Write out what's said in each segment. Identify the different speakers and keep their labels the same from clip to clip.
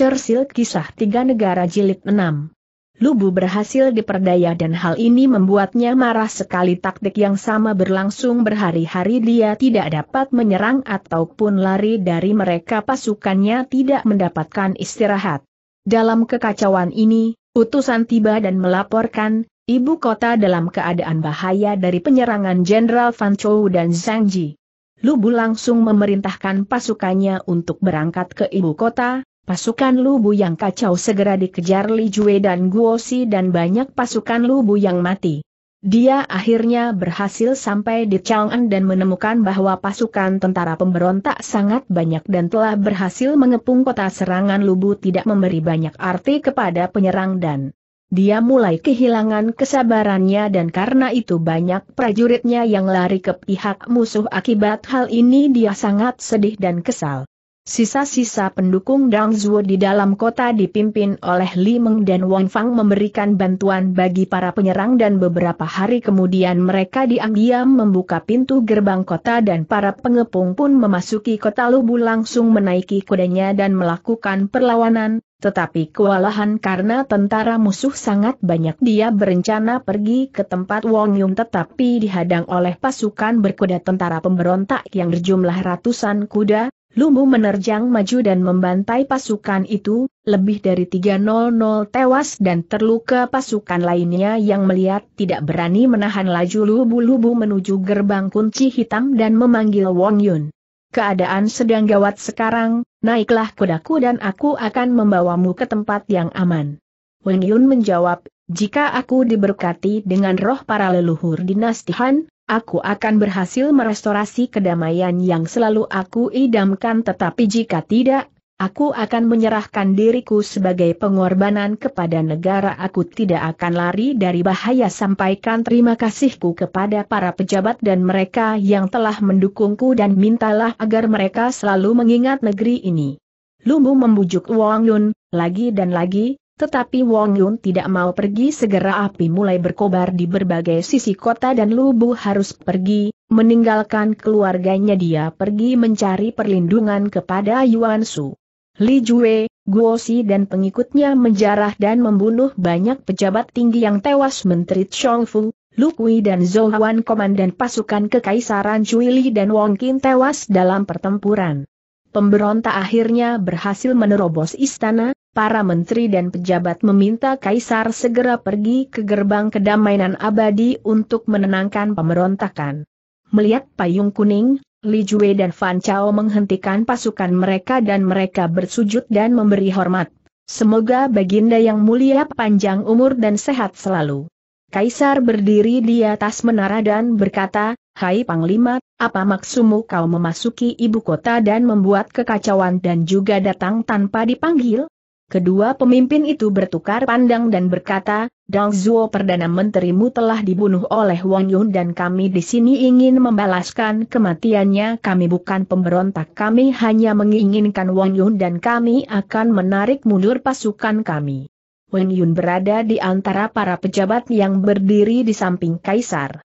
Speaker 1: Churchill Kisah Tiga Negara Jilid 6 Lubu berhasil diperdaya dan hal ini membuatnya marah sekali taktik yang sama berlangsung berhari-hari dia tidak dapat menyerang ataupun lari dari mereka pasukannya tidak mendapatkan istirahat. Dalam kekacauan ini, utusan tiba dan melaporkan, ibu kota dalam keadaan bahaya dari penyerangan Jenderal Van Chou dan Zhang Ji. Lubu langsung memerintahkan pasukannya untuk berangkat ke ibu kota, Pasukan Lubu yang kacau segera dikejar Li Jue dan Guo Si dan banyak pasukan Lubu yang mati. Dia akhirnya berhasil sampai di Chang'an dan menemukan bahwa pasukan tentara pemberontak sangat banyak dan telah berhasil mengepung kota serangan Lubu tidak memberi banyak arti kepada penyerang dan dia mulai kehilangan kesabarannya dan karena itu banyak prajuritnya yang lari ke pihak musuh akibat hal ini dia sangat sedih dan kesal. Sisa-sisa pendukung Dang Zhuo di dalam kota dipimpin oleh Li Meng dan Wang Fang memberikan bantuan bagi para penyerang dan beberapa hari kemudian mereka diam-diam membuka pintu gerbang kota dan para pengepung pun memasuki kota Lubu langsung menaiki kudanya dan melakukan perlawanan, tetapi kewalahan karena tentara musuh sangat banyak dia berencana pergi ke tempat Wong Yung tetapi dihadang oleh pasukan berkuda tentara pemberontak yang berjumlah ratusan kuda, Lumu menerjang maju dan membantai pasukan itu, lebih dari 300 tewas dan terluka pasukan lainnya yang melihat tidak berani menahan laju lubu-lubu menuju gerbang kunci hitam dan memanggil Wong Yun. Keadaan sedang gawat sekarang, naiklah kudaku dan aku akan membawamu ke tempat yang aman. Wong Yun menjawab, jika aku diberkati dengan roh para leluhur dinasti Han, aku akan berhasil merestorasi kedamaian yang selalu aku idamkan tetapi jika tidak, aku akan menyerahkan diriku sebagai pengorbanan kepada negara aku tidak akan lari dari bahaya sampaikan terima kasihku kepada para pejabat dan mereka yang telah mendukungku dan mintalah agar mereka selalu mengingat negeri ini. Lumbu membujuk Wang Yun, lagi dan lagi, tetapi Wong Yun tidak mau pergi segera api mulai berkobar di berbagai sisi kota dan Lubu harus pergi, meninggalkan keluarganya dia pergi mencari perlindungan kepada Yuan Su. Li Jue, Guo Xi dan pengikutnya menjarah dan membunuh banyak pejabat tinggi yang tewas Menteri Chong Fu, Kui dan Zhou Wan komandan pasukan kekaisaran Cui Li dan Wong Qin tewas dalam pertempuran. Pemberontak akhirnya berhasil menerobos istana, para menteri dan pejabat meminta Kaisar segera pergi ke gerbang kedamaian abadi untuk menenangkan pemberontakan. Melihat payung kuning, Li Jue dan Fan Chao menghentikan pasukan mereka dan mereka bersujud dan memberi hormat. Semoga Baginda yang mulia panjang umur dan sehat selalu. Kaisar berdiri di atas menara dan berkata, Hai Panglima, apa maksudmu kau memasuki ibu kota dan membuat kekacauan dan juga datang tanpa dipanggil? Kedua pemimpin itu bertukar pandang dan berkata, Dong Zuo Perdana Menterimu telah dibunuh oleh Wang Yun dan kami di sini ingin membalaskan kematiannya. Kami bukan pemberontak, kami hanya menginginkan Wang Yun dan kami akan menarik mundur pasukan kami. Wang Yun berada di antara para pejabat yang berdiri di samping kaisar.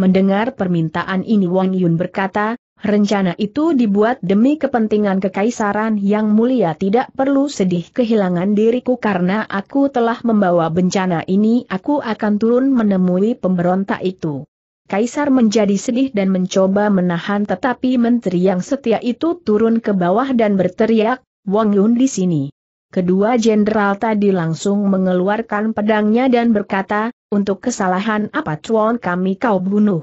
Speaker 1: Mendengar permintaan ini Wang Yun berkata, rencana itu dibuat demi kepentingan kekaisaran yang mulia tidak perlu sedih kehilangan diriku karena aku telah membawa bencana ini aku akan turun menemui pemberontak itu. Kaisar menjadi sedih dan mencoba menahan tetapi menteri yang setia itu turun ke bawah dan berteriak, Wang Yun di sini. Kedua jenderal tadi langsung mengeluarkan pedangnya dan berkata, untuk kesalahan apa cuan kami kau bunuh.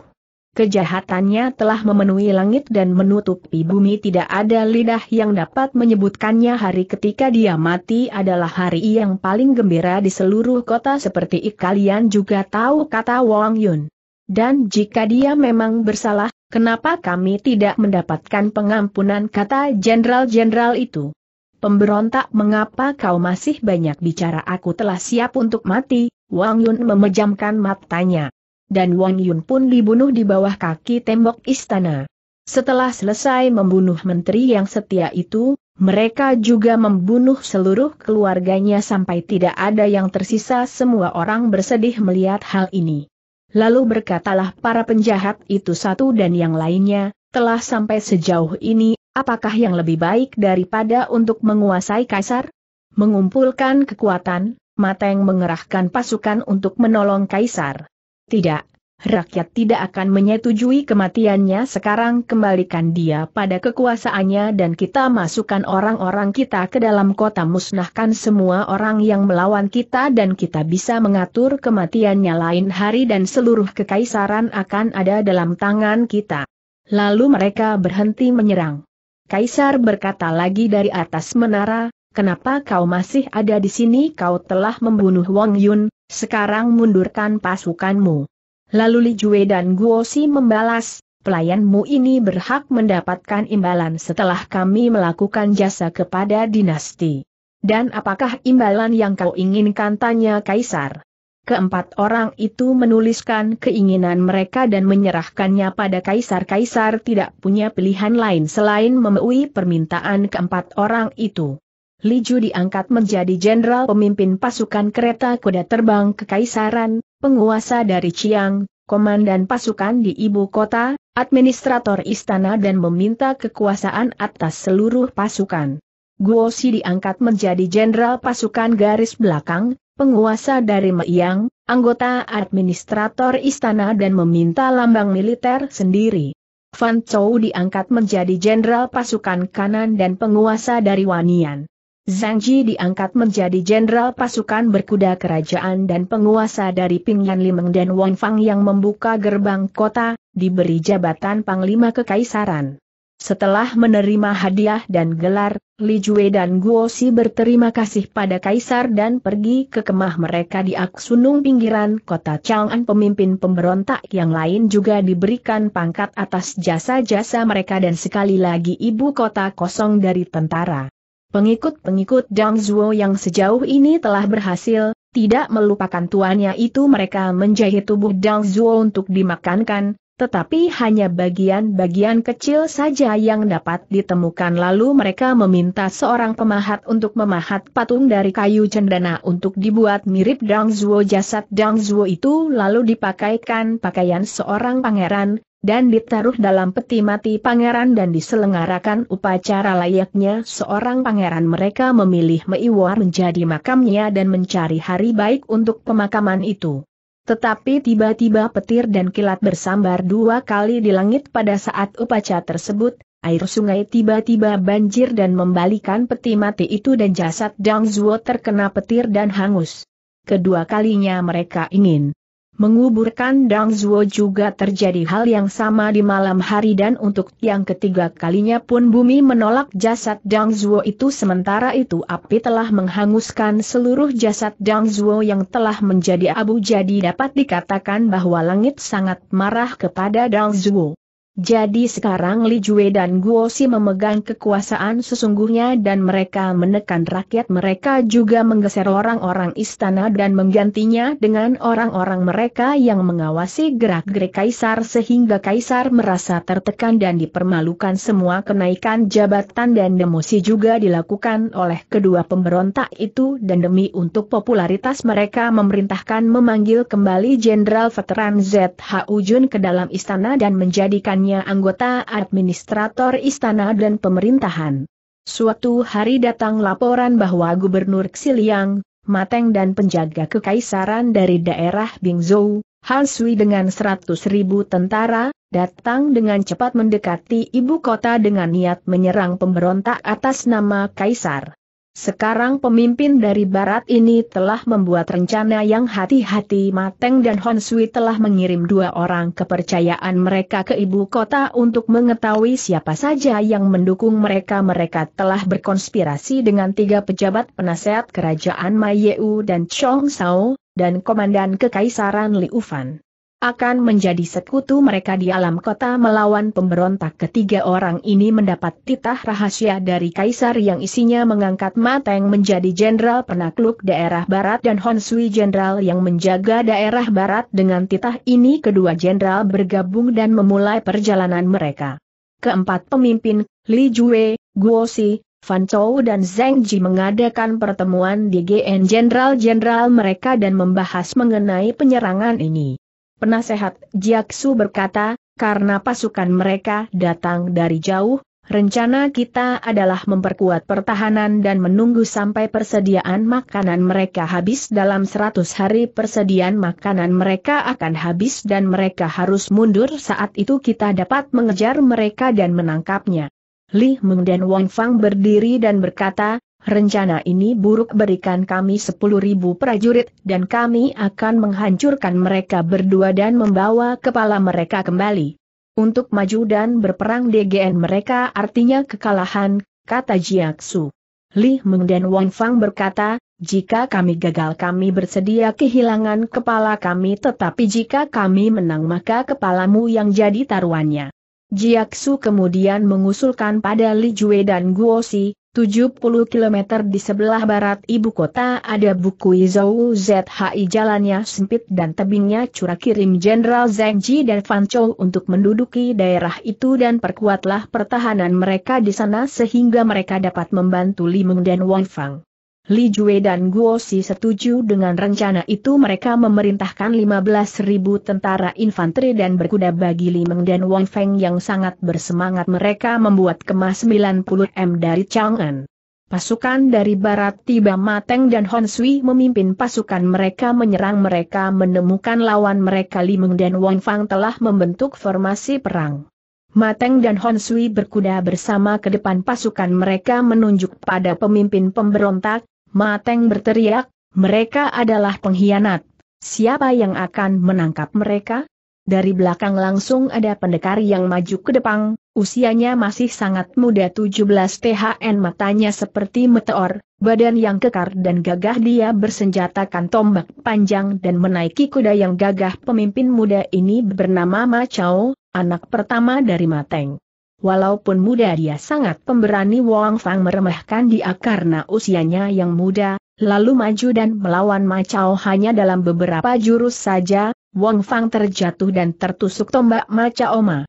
Speaker 1: Kejahatannya telah memenuhi langit dan menutupi bumi tidak ada lidah yang dapat menyebutkannya hari ketika dia mati adalah hari yang paling gembira di seluruh kota seperti kalian juga tahu kata Wang Yun. Dan jika dia memang bersalah, kenapa kami tidak mendapatkan pengampunan kata jenderal-jenderal itu? Pemberontak mengapa kau masih banyak bicara aku telah siap untuk mati, Wang Yun memejamkan matanya. Dan Wang Yun pun dibunuh di bawah kaki tembok istana. Setelah selesai membunuh menteri yang setia itu, mereka juga membunuh seluruh keluarganya sampai tidak ada yang tersisa semua orang bersedih melihat hal ini. Lalu berkatalah para penjahat itu satu dan yang lainnya, telah sampai sejauh ini apakah yang lebih baik daripada untuk menguasai kaisar? Mengumpulkan kekuatan, Mateng mengerahkan pasukan untuk menolong kaisar. Tidak, rakyat tidak akan menyetujui kematiannya sekarang kembalikan dia pada kekuasaannya dan kita masukkan orang-orang kita ke dalam kota musnahkan semua orang yang melawan kita dan kita bisa mengatur kematiannya lain hari dan seluruh kekaisaran akan ada dalam tangan kita. Lalu mereka berhenti menyerang. Kaisar berkata lagi dari atas menara, kenapa kau masih ada di sini kau telah membunuh Wang Yun, sekarang mundurkan pasukanmu. Lalu Li Jue dan Guo Si membalas, pelayanmu ini berhak mendapatkan imbalan setelah kami melakukan jasa kepada dinasti. Dan apakah imbalan yang kau inginkan tanya Kaisar? Keempat orang itu menuliskan keinginan mereka dan menyerahkannya pada kaisar-kaisar tidak punya pilihan lain selain memenuhi permintaan keempat orang itu. Li Ju diangkat menjadi jenderal pemimpin pasukan kereta kuda terbang kekaisaran, penguasa dari Chiang, komandan pasukan di ibu kota, administrator istana dan meminta kekuasaan atas seluruh pasukan. Guo Si diangkat menjadi jenderal pasukan garis belakang, penguasa dari Meiyang, anggota administrator istana dan meminta lambang militer sendiri. Fan Chou diangkat menjadi jenderal pasukan kanan dan penguasa dari Wanian. Zhang Ji diangkat menjadi jenderal pasukan berkuda kerajaan dan penguasa dari Pingyan Limeng dan Wang Fang yang membuka gerbang kota, diberi jabatan panglima kekaisaran. Setelah menerima hadiah dan gelar, Li Jue dan Guo Si berterima kasih pada Kaisar dan pergi ke kemah mereka di Aksunung pinggiran kota Chang'an. Pemimpin pemberontak yang lain juga diberikan pangkat atas jasa-jasa mereka dan sekali lagi ibu kota kosong dari tentara. Pengikut-pengikut Dang Zhuo yang sejauh ini telah berhasil, tidak melupakan tuannya itu mereka menjahit tubuh Dang Zhuo untuk dimakankan, tetapi hanya bagian-bagian kecil saja yang dapat ditemukan lalu mereka meminta seorang pemahat untuk memahat patung dari kayu cendana untuk dibuat mirip Dang Zuo jasad Dang Zuo itu lalu dipakaikan pakaian seorang pangeran, dan ditaruh dalam peti mati pangeran dan diselenggarakan upacara layaknya seorang pangeran mereka memilih Meiwar menjadi makamnya dan mencari hari baik untuk pemakaman itu. Tetapi tiba-tiba petir dan kilat bersambar dua kali di langit pada saat upacara tersebut, air sungai tiba-tiba banjir dan membalikan peti mati itu dan jasad Dang Zuo terkena petir dan hangus. Kedua kalinya mereka ingin Menguburkan Dang Zuo juga terjadi hal yang sama di malam hari dan untuk yang ketiga kalinya pun bumi menolak jasad Dang Zuo itu sementara itu api telah menghanguskan seluruh jasad Dang Zuo yang telah menjadi abu jadi dapat dikatakan bahwa langit sangat marah kepada Dang Zuo. Jadi sekarang Li Jue dan Guo Si memegang kekuasaan sesungguhnya dan mereka menekan rakyat mereka juga menggeser orang-orang istana dan menggantinya dengan orang-orang mereka yang mengawasi gerak-gerik kaisar sehingga kaisar merasa tertekan dan dipermalukan semua kenaikan jabatan dan demosi juga dilakukan oleh kedua pemberontak itu dan demi untuk popularitas mereka memerintahkan memanggil kembali Jenderal Veteran Z H. Ujun ke dalam istana dan menjadikannya hanya anggota administrator istana dan pemerintahan. Suatu hari datang laporan bahwa Gubernur Xiliang, Mateng dan penjaga kekaisaran dari daerah Bingzhou, Hansui dengan 100 ribu tentara, datang dengan cepat mendekati ibu kota dengan niat menyerang pemberontak atas nama Kaisar. Sekarang pemimpin dari barat ini telah membuat rencana yang hati-hati mateng dan Hon Sui telah mengirim dua orang kepercayaan mereka ke ibu kota untuk mengetahui siapa saja yang mendukung mereka. Mereka telah berkonspirasi dengan tiga pejabat penasehat kerajaan Mayeu dan Chong Sao, dan komandan kekaisaran Liu Fan akan menjadi sekutu mereka di alam kota melawan pemberontak ketiga orang ini mendapat titah rahasia dari kaisar yang isinya mengangkat Mateng menjadi jenderal penakluk daerah barat dan Honsui jenderal yang menjaga daerah barat dengan titah ini kedua jenderal bergabung dan memulai perjalanan mereka. Keempat pemimpin, Li Jue, Guo Si, Fan Chou dan Zheng Ji mengadakan pertemuan di GN jenderal-jenderal mereka dan membahas mengenai penyerangan ini. Penasehat Jiaksu berkata, karena pasukan mereka datang dari jauh, rencana kita adalah memperkuat pertahanan dan menunggu sampai persediaan makanan mereka habis dalam 100 hari persediaan makanan mereka akan habis dan mereka harus mundur saat itu kita dapat mengejar mereka dan menangkapnya. Li Meng dan Wang Fang berdiri dan berkata, rencana ini buruk berikan kami sepuluh ribu prajurit dan kami akan menghancurkan mereka berdua dan membawa kepala mereka kembali. Untuk maju dan berperang DGN mereka artinya kekalahan, kata Jiaksu. Li Meng dan Wang Fang berkata, jika kami gagal kami bersedia kehilangan kepala kami tetapi jika kami menang maka kepalamu yang jadi taruhannya. Jiaksu kemudian mengusulkan pada Li Jue dan Guo Guosi, 70 km di sebelah barat ibu kota ada buku Izou ZHI jalannya sempit dan tebingnya curah kirim Jenderal Zhang Ji dan Fan Chou untuk menduduki daerah itu dan perkuatlah pertahanan mereka di sana sehingga mereka dapat membantu Limung dan Wang Fang. Li Jue dan Guo Si setuju dengan rencana itu mereka memerintahkan 15.000 tentara infanteri dan berkuda bagi Li Meng dan Wang Feng yang sangat bersemangat mereka membuat kemas 90M dari Chang'an. Pasukan dari barat tiba Mateng dan Hon Sui memimpin pasukan mereka menyerang mereka menemukan lawan mereka Li Meng dan Wang Feng telah membentuk formasi perang. Mateng dan Hon Sui berkuda bersama ke depan pasukan mereka menunjuk pada pemimpin pemberontak, Mateng berteriak, mereka adalah pengkhianat. Siapa yang akan menangkap mereka? Dari belakang langsung ada pendekar yang maju ke depan, usianya masih sangat muda 17 THN matanya seperti meteor, badan yang kekar dan gagah dia bersenjatakan tombak panjang dan menaiki kuda yang gagah pemimpin muda ini bernama Macau, anak pertama dari Mateng. Walaupun muda dia sangat pemberani Wang Fang meremehkan dia karena usianya yang muda, lalu maju dan melawan Macau hanya dalam beberapa jurus saja, Wang Fang terjatuh dan tertusuk tombak Macau Ma.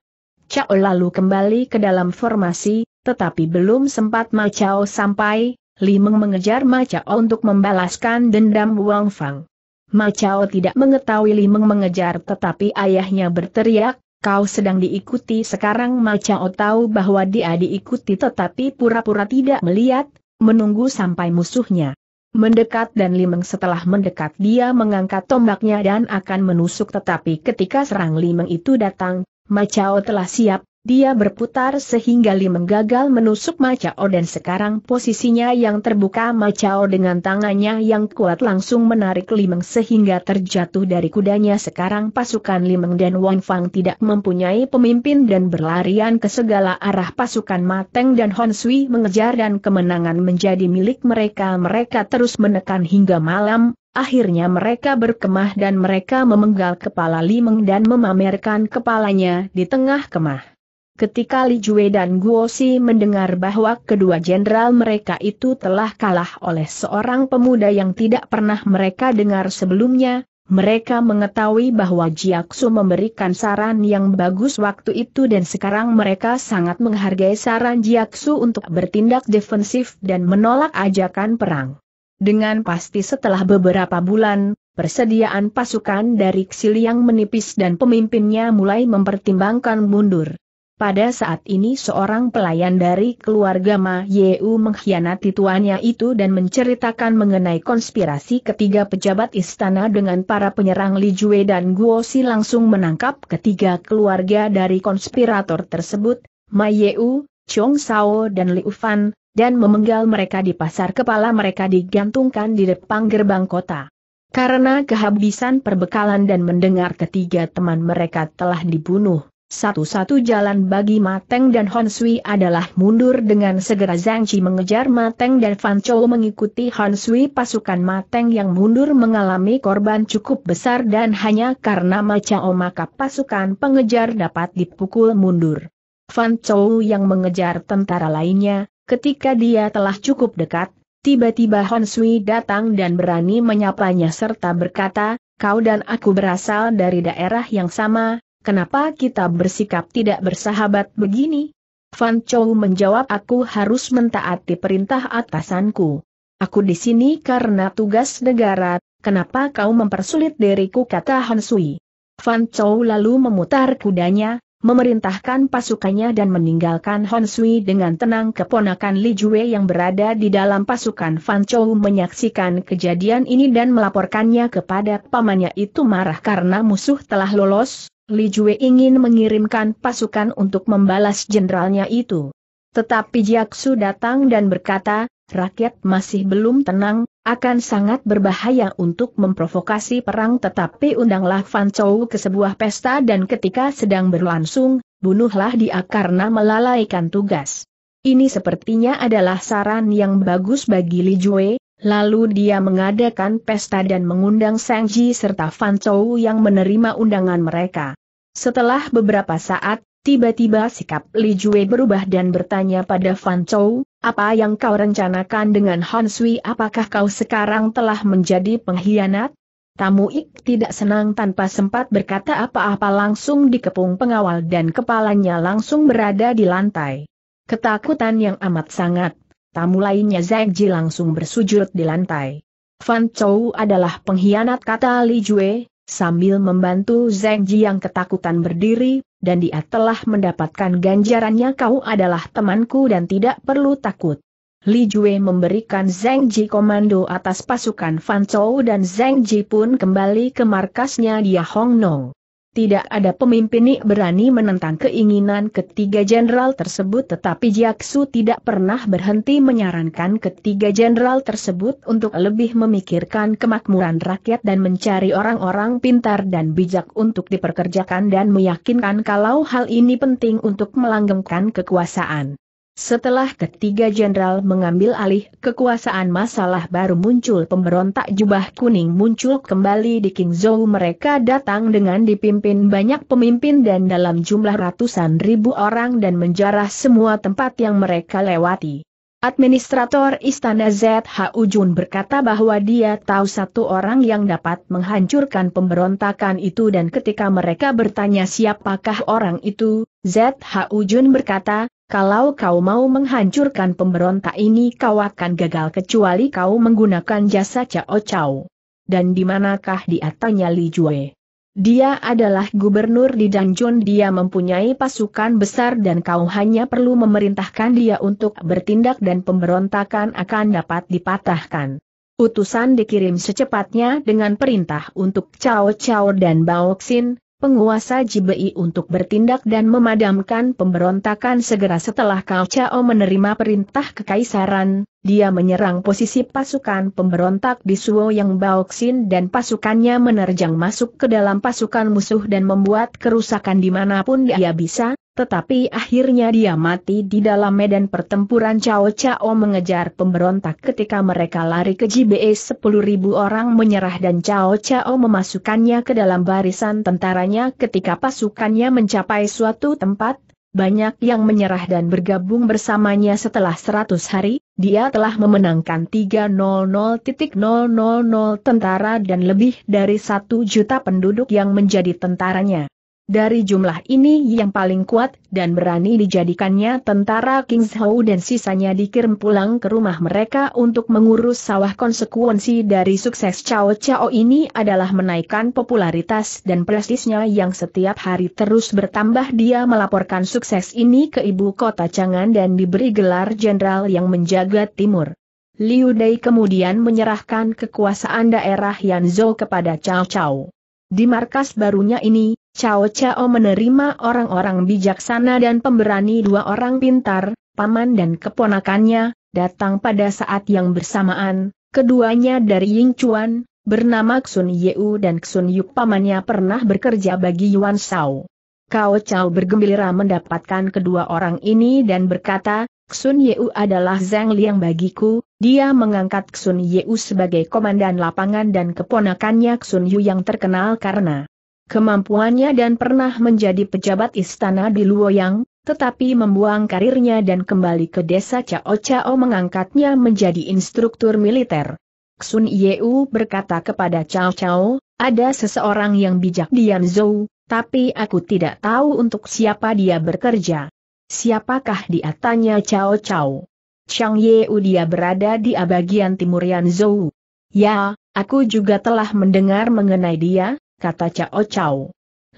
Speaker 1: Chao lalu kembali ke dalam formasi, tetapi belum sempat Macau sampai, Li Meng mengejar Macau untuk membalaskan dendam Wang Fang. Macau tidak mengetahui Li Meng mengejar tetapi ayahnya berteriak, kau sedang diikuti sekarang Macao tahu bahwa dia diikuti tetapi pura-pura tidak melihat, menunggu sampai musuhnya mendekat dan Limeng setelah mendekat dia mengangkat tombaknya dan akan menusuk tetapi ketika serang Limeng itu datang, Macao telah siap, dia berputar sehingga Lim menggagal menusuk Macao dan sekarang posisinya yang terbuka Macao dengan tangannya yang kuat langsung menarik Meng sehingga terjatuh dari kudanya sekarang pasukan Meng dan Wang Fang tidak mempunyai pemimpin dan berlarian ke segala arah pasukan Mateng dan Hon Sui mengejar dan kemenangan menjadi milik mereka mereka terus menekan hingga malam, Akhirnya mereka berkemah dan mereka memenggal kepala Limeng dan memamerkan kepalanya di tengah kemah. Ketika Li Jue dan Guo Si mendengar bahwa kedua jenderal mereka itu telah kalah oleh seorang pemuda yang tidak pernah mereka dengar sebelumnya, mereka mengetahui bahwa Jiaksu memberikan saran yang bagus waktu itu dan sekarang mereka sangat menghargai saran Jiaksu untuk bertindak defensif dan menolak ajakan perang. Dengan pasti setelah beberapa bulan, persediaan pasukan dari Xiliang menipis dan pemimpinnya mulai mempertimbangkan mundur. Pada saat ini seorang pelayan dari keluarga Ma Yeu mengkhianati tuannya itu dan menceritakan mengenai konspirasi ketiga pejabat istana dengan para penyerang Li Jue dan Guo Si langsung menangkap ketiga keluarga dari konspirator tersebut, Ma Yeu, Chong Sao dan Li Fan, dan memenggal mereka di pasar kepala mereka digantungkan di depan gerbang kota. Karena kehabisan perbekalan dan mendengar ketiga teman mereka telah dibunuh satu-satu jalan bagi Mateng dan Hon Sui adalah mundur dengan segera Zhang Qi mengejar Mateng dan Fan Chou mengikuti Hon Sui pasukan Mateng yang mundur mengalami korban cukup besar dan hanya karena Macao maka pasukan pengejar dapat dipukul mundur. Fan Chou yang mengejar tentara lainnya, ketika dia telah cukup dekat, tiba-tiba Hon Sui datang dan berani menyapanya serta berkata, kau dan aku berasal dari daerah yang sama, kenapa kita bersikap tidak bersahabat begini? Fan Chou menjawab aku harus mentaati perintah atasanku. Aku di sini karena tugas negara, kenapa kau mempersulit diriku kata Han Sui. Fan Chou lalu memutar kudanya, memerintahkan pasukannya dan meninggalkan Han Sui dengan tenang keponakan Li Jue yang berada di dalam pasukan Fan Chou menyaksikan kejadian ini dan melaporkannya kepada pamannya itu marah karena musuh telah lolos, Li Jue ingin mengirimkan pasukan untuk membalas jenderalnya itu. Tetapi Jiaksu datang dan berkata, rakyat masih belum tenang, akan sangat berbahaya untuk memprovokasi perang tetapi undanglah Fan Chou ke sebuah pesta dan ketika sedang berlangsung, bunuhlah dia karena melalaikan tugas. Ini sepertinya adalah saran yang bagus bagi Li Jue, Lalu dia mengadakan pesta dan mengundang Sang Ji serta Fan Chou yang menerima undangan mereka. Setelah beberapa saat, tiba-tiba sikap Li Jue berubah dan bertanya pada Fan Chou, apa yang kau rencanakan dengan Han Sui apakah kau sekarang telah menjadi pengkhianat? Tamu Ik tidak senang tanpa sempat berkata apa-apa langsung dikepung pengawal dan kepalanya langsung berada di lantai. Ketakutan yang amat sangat tamu lainnya Zeng Ji langsung bersujud di lantai. Fan Chou adalah pengkhianat kata Li Jue, sambil membantu Zeng Ji yang ketakutan berdiri, dan dia telah mendapatkan ganjarannya kau adalah temanku dan tidak perlu takut. Li Jue memberikan Zeng Ji komando atas pasukan Fan Chou dan Zeng Ji pun kembali ke markasnya di Hong Nong. Tidak ada pemimpin yang berani menentang keinginan ketiga jenderal tersebut tetapi Jiaksu tidak pernah berhenti menyarankan ketiga jenderal tersebut untuk lebih memikirkan kemakmuran rakyat dan mencari orang-orang pintar dan bijak untuk diperkerjakan dan meyakinkan kalau hal ini penting untuk melanggengkan kekuasaan. Setelah ketiga jenderal mengambil alih kekuasaan masalah baru muncul pemberontak jubah kuning muncul kembali di King Zhou. mereka datang dengan dipimpin banyak pemimpin dan dalam jumlah ratusan ribu orang dan menjarah semua tempat yang mereka lewati. Administrator Istana ZHU Jun berkata bahwa dia tahu satu orang yang dapat menghancurkan pemberontakan itu dan ketika mereka bertanya siapakah orang itu, ZHU Jun berkata, kalau kau mau menghancurkan pemberontak ini kau akan gagal kecuali kau menggunakan jasa Cao Cao. Dan di manakah dia tanya Li Jue? Dia adalah gubernur di Danjun dia mempunyai pasukan besar dan kau hanya perlu memerintahkan dia untuk bertindak dan pemberontakan akan dapat dipatahkan. Utusan dikirim secepatnya dengan perintah untuk Cao Cao dan Bao Xin, penguasa JBI untuk bertindak dan memadamkan pemberontakan segera setelah Chao menerima perintah kekaisaran, dia menyerang posisi pasukan pemberontak di Suo Yang Baoksin dan pasukannya menerjang masuk ke dalam pasukan musuh dan membuat kerusakan dimanapun dia bisa, tetapi akhirnya dia mati di dalam medan pertempuran Cao Cao mengejar pemberontak ketika mereka lari ke JBE 10.000 orang menyerah dan Cao Cao memasukkannya ke dalam barisan tentaranya ketika pasukannya mencapai suatu tempat, banyak yang menyerah dan bergabung bersamanya setelah 100 hari, dia telah memenangkan 300.000 tentara dan lebih dari 1 juta penduduk yang menjadi tentaranya. Dari jumlah ini yang paling kuat dan berani dijadikannya tentara Kings dan sisanya dikirim pulang ke rumah mereka untuk mengurus sawah konsekuensi dari sukses Cao Cao ini adalah menaikkan popularitas dan prestisnya yang setiap hari terus bertambah dia melaporkan sukses ini ke ibu kota Changan dan diberi gelar jenderal yang menjaga timur. Liu Dai kemudian menyerahkan kekuasaan daerah Yanzhou kepada Cao Cao. Di markas barunya ini, Cao Cao menerima orang-orang bijaksana dan pemberani dua orang pintar, paman dan keponakannya, datang pada saat yang bersamaan, keduanya dari Ying Chuan, bernama Xun Yeu dan Xun Yuk pamannya pernah bekerja bagi Yuan Shao. Cao Cao bergembira mendapatkan kedua orang ini dan berkata, Xun Yeu adalah Zhang Liang bagiku, dia mengangkat Xun Yeu sebagai komandan lapangan dan keponakannya Xun Yu yang terkenal karena kemampuannya dan pernah menjadi pejabat istana di Luoyang, tetapi membuang karirnya dan kembali ke desa Cao Cao mengangkatnya menjadi instruktur militer. Sun Yeu berkata kepada Cao Cao, ada seseorang yang bijak di Yanzhou, tapi aku tidak tahu untuk siapa dia bekerja. Siapakah dia tanya Cao Cao? Chang Yeu dia berada di bagian timur Yanzhou. Ya, aku juga telah mendengar mengenai dia, kata Cao Cao.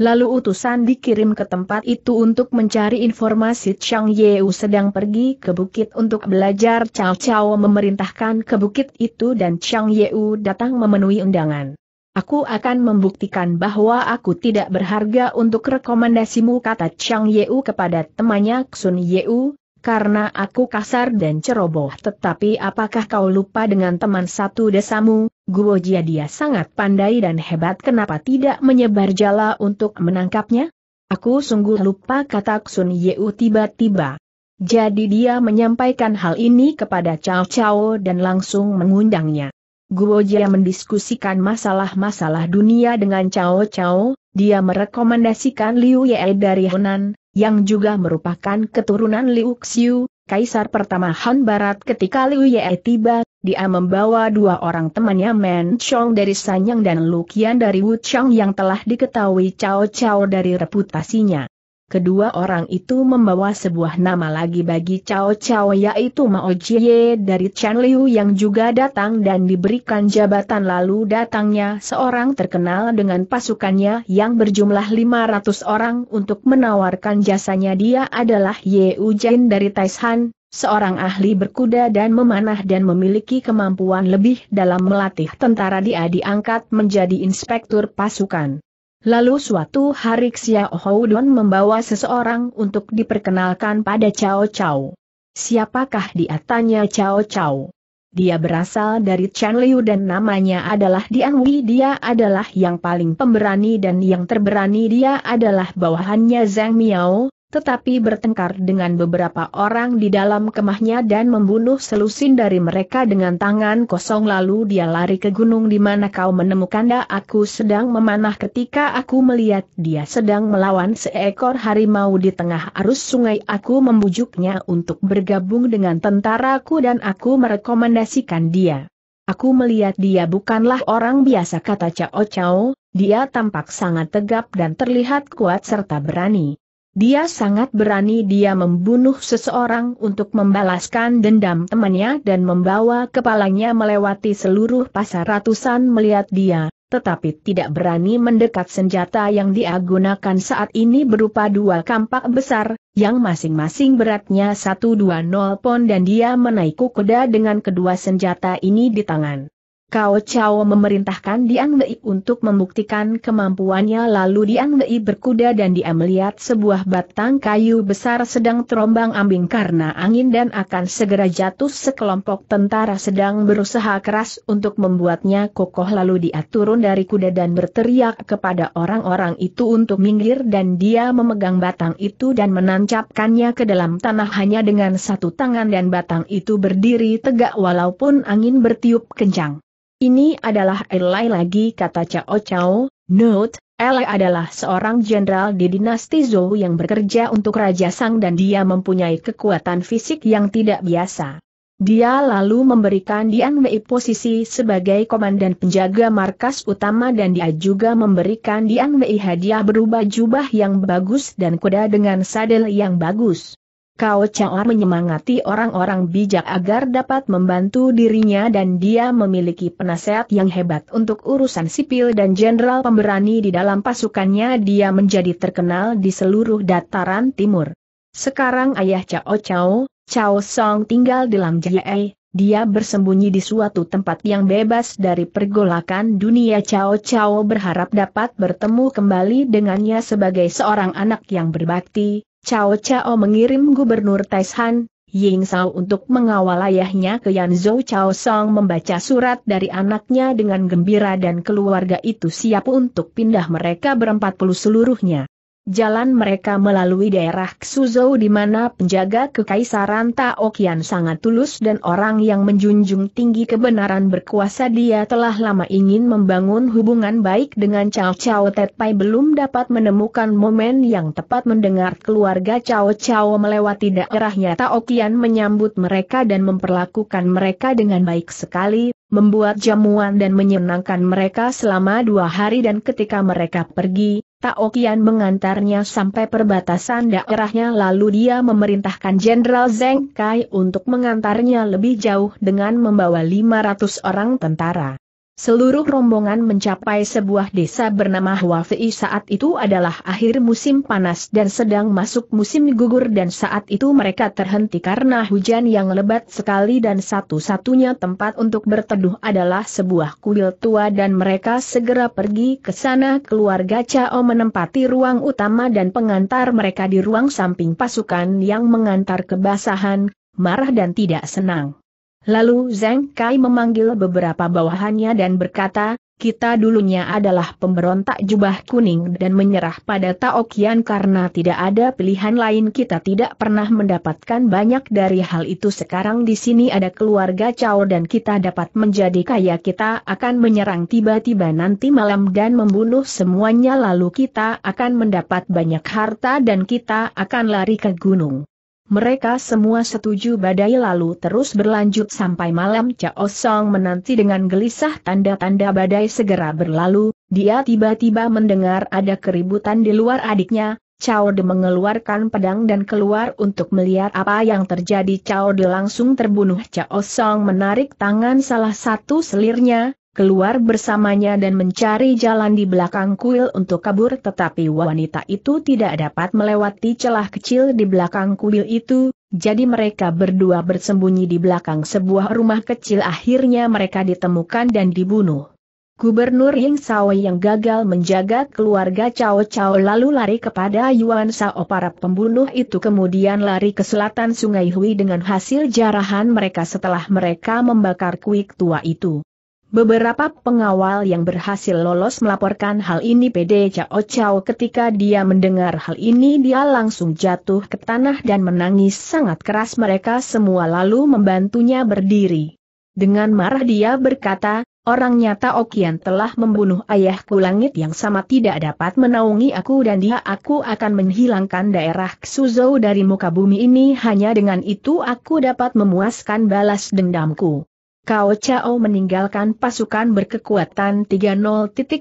Speaker 1: Lalu utusan dikirim ke tempat itu untuk mencari informasi Chang Yeu sedang pergi ke bukit untuk belajar Cao Cao memerintahkan ke bukit itu dan Chang Yeu datang memenuhi undangan. Aku akan membuktikan bahwa aku tidak berharga untuk rekomendasimu kata Chang Yeu kepada temannya Sun Yeu, karena aku kasar dan ceroboh. Tetapi apakah kau lupa dengan teman satu desamu, Guo Jia dia sangat pandai dan hebat kenapa tidak menyebar jala untuk menangkapnya? Aku sungguh lupa kata Sun Yeu tiba-tiba. Jadi dia menyampaikan hal ini kepada Cao Cao dan langsung mengundangnya. Guo Jia mendiskusikan masalah-masalah dunia dengan Cao Cao, dia merekomendasikan Liu Ye dari Hunan, yang juga merupakan keturunan Liu Xiu, kaisar pertama Han Barat ketika Liu Ye tiba, dia membawa dua orang temannya Men Chong dari Sanyang dan Lu Lukian dari Wu Chong yang telah diketahui Cao Cao dari reputasinya kedua orang itu membawa sebuah nama lagi bagi Cao Cao yaitu Mao Jie dari Chan Liu yang juga datang dan diberikan jabatan lalu datangnya seorang terkenal dengan pasukannya yang berjumlah 500 orang untuk menawarkan jasanya dia adalah Ye Ujin dari Taishan, seorang ahli berkuda dan memanah dan memiliki kemampuan lebih dalam melatih tentara dia diangkat menjadi inspektur pasukan. Lalu suatu hari Xiao Houdon membawa seseorang untuk diperkenalkan pada Cao Cao. Siapakah dia tanya Cao Cao? Dia berasal dari Chen Liu dan namanya adalah Dian Wei. Dia adalah yang paling pemberani dan yang terberani dia adalah bawahannya Zhang Miao, tetapi bertengkar dengan beberapa orang di dalam kemahnya dan membunuh selusin dari mereka dengan tangan kosong lalu dia lari ke gunung di mana kau menemukan da aku sedang memanah ketika aku melihat dia sedang melawan seekor harimau di tengah arus sungai aku membujuknya untuk bergabung dengan tentaraku dan aku merekomendasikan dia. Aku melihat dia bukanlah orang biasa kata Cao Cao, dia tampak sangat tegap dan terlihat kuat serta berani. Dia sangat berani dia membunuh seseorang untuk membalaskan dendam temannya dan membawa kepalanya melewati seluruh pasar ratusan melihat dia, tetapi tidak berani mendekat senjata yang dia gunakan saat ini berupa dua kampak besar, yang masing-masing beratnya 120 pon dan dia menaiki kuda dengan kedua senjata ini di tangan. Kao Chao memerintahkan Dian Wei untuk membuktikan kemampuannya lalu Dian Wei berkuda dan dia melihat sebuah batang kayu besar sedang terombang ambing karena angin dan akan segera jatuh sekelompok tentara sedang berusaha keras untuk membuatnya kokoh lalu dia turun dari kuda dan berteriak kepada orang-orang itu untuk minggir dan dia memegang batang itu dan menancapkannya ke dalam tanah hanya dengan satu tangan dan batang itu berdiri tegak walaupun angin bertiup kencang. Ini adalah Elai lagi kata Cao Cao, note, Elai adalah seorang jenderal di dinasti Zhou yang bekerja untuk Raja Sang dan dia mempunyai kekuatan fisik yang tidak biasa. Dia lalu memberikan Dian Wei posisi sebagai komandan penjaga markas utama dan dia juga memberikan Dian Wei hadiah berubah jubah yang bagus dan kuda dengan sadel yang bagus. Kau Cao menyemangati orang-orang bijak agar dapat membantu dirinya dan dia memiliki penasehat yang hebat untuk urusan sipil dan jenderal pemberani di dalam pasukannya dia menjadi terkenal di seluruh dataran timur. Sekarang ayah Cao Cao, Chao Song tinggal di Lam dia bersembunyi di suatu tempat yang bebas dari pergolakan dunia Cao Cao berharap dapat bertemu kembali dengannya sebagai seorang anak yang berbakti, Cao Cao mengirim Gubernur Taishan, Ying Shao untuk mengawal ayahnya ke Yanzhou Cao Song membaca surat dari anaknya dengan gembira dan keluarga itu siap untuk pindah mereka berempat puluh seluruhnya. Jalan mereka melalui daerah Xuzhou di mana penjaga kekaisaran Taokian sangat tulus dan orang yang menjunjung tinggi kebenaran berkuasa dia telah lama ingin membangun hubungan baik dengan Cao Cao Tetpai belum dapat menemukan momen yang tepat mendengar keluarga Cao Cao melewati daerahnya Taokian menyambut mereka dan memperlakukan mereka dengan baik sekali, membuat jamuan dan menyenangkan mereka selama dua hari dan ketika mereka pergi, Taokian Kian mengantarnya sampai perbatasan daerahnya lalu dia memerintahkan Jenderal Zeng Kai untuk mengantarnya lebih jauh dengan membawa 500 orang tentara. Seluruh rombongan mencapai sebuah desa bernama Huafei saat itu adalah akhir musim panas dan sedang masuk musim gugur dan saat itu mereka terhenti karena hujan yang lebat sekali dan satu-satunya tempat untuk berteduh adalah sebuah kuil tua dan mereka segera pergi ke sana keluarga Cao menempati ruang utama dan pengantar mereka di ruang samping pasukan yang mengantar kebasahan, marah dan tidak senang. Lalu Zhang Kai memanggil beberapa bawahannya dan berkata, kita dulunya adalah pemberontak jubah kuning dan menyerah pada Tao Kian karena tidak ada pilihan lain kita tidak pernah mendapatkan banyak dari hal itu sekarang di sini ada keluarga Cao dan kita dapat menjadi kaya kita akan menyerang tiba-tiba nanti malam dan membunuh semuanya lalu kita akan mendapat banyak harta dan kita akan lari ke gunung. Mereka semua setuju badai lalu terus berlanjut sampai malam Cao Song menanti dengan gelisah tanda-tanda badai segera berlalu, dia tiba-tiba mendengar ada keributan di luar adiknya, Cao De mengeluarkan pedang dan keluar untuk melihat apa yang terjadi Cao De langsung terbunuh Cao Song menarik tangan salah satu selirnya, keluar bersamanya dan mencari jalan di belakang kuil untuk kabur tetapi wanita itu tidak dapat melewati celah kecil di belakang kuil itu, jadi mereka berdua bersembunyi di belakang sebuah rumah kecil akhirnya mereka ditemukan dan dibunuh. Gubernur Ying Sao yang gagal menjaga keluarga Cao Cao lalu lari kepada Yuan Sao para pembunuh itu kemudian lari ke selatan Sungai Hui dengan hasil jarahan mereka setelah mereka membakar kuik tua itu. Beberapa pengawal yang berhasil lolos melaporkan hal ini PD Chao Chao ketika dia mendengar hal ini dia langsung jatuh ke tanah dan menangis sangat keras mereka semua lalu membantunya berdiri. Dengan marah dia berkata, orang nyata Okian telah membunuh ayahku langit yang sama tidak dapat menaungi aku dan dia aku akan menghilangkan daerah Suzhou dari muka bumi ini hanya dengan itu aku dapat memuaskan balas dendamku. Kao Chao meninggalkan pasukan berkekuatan 30.000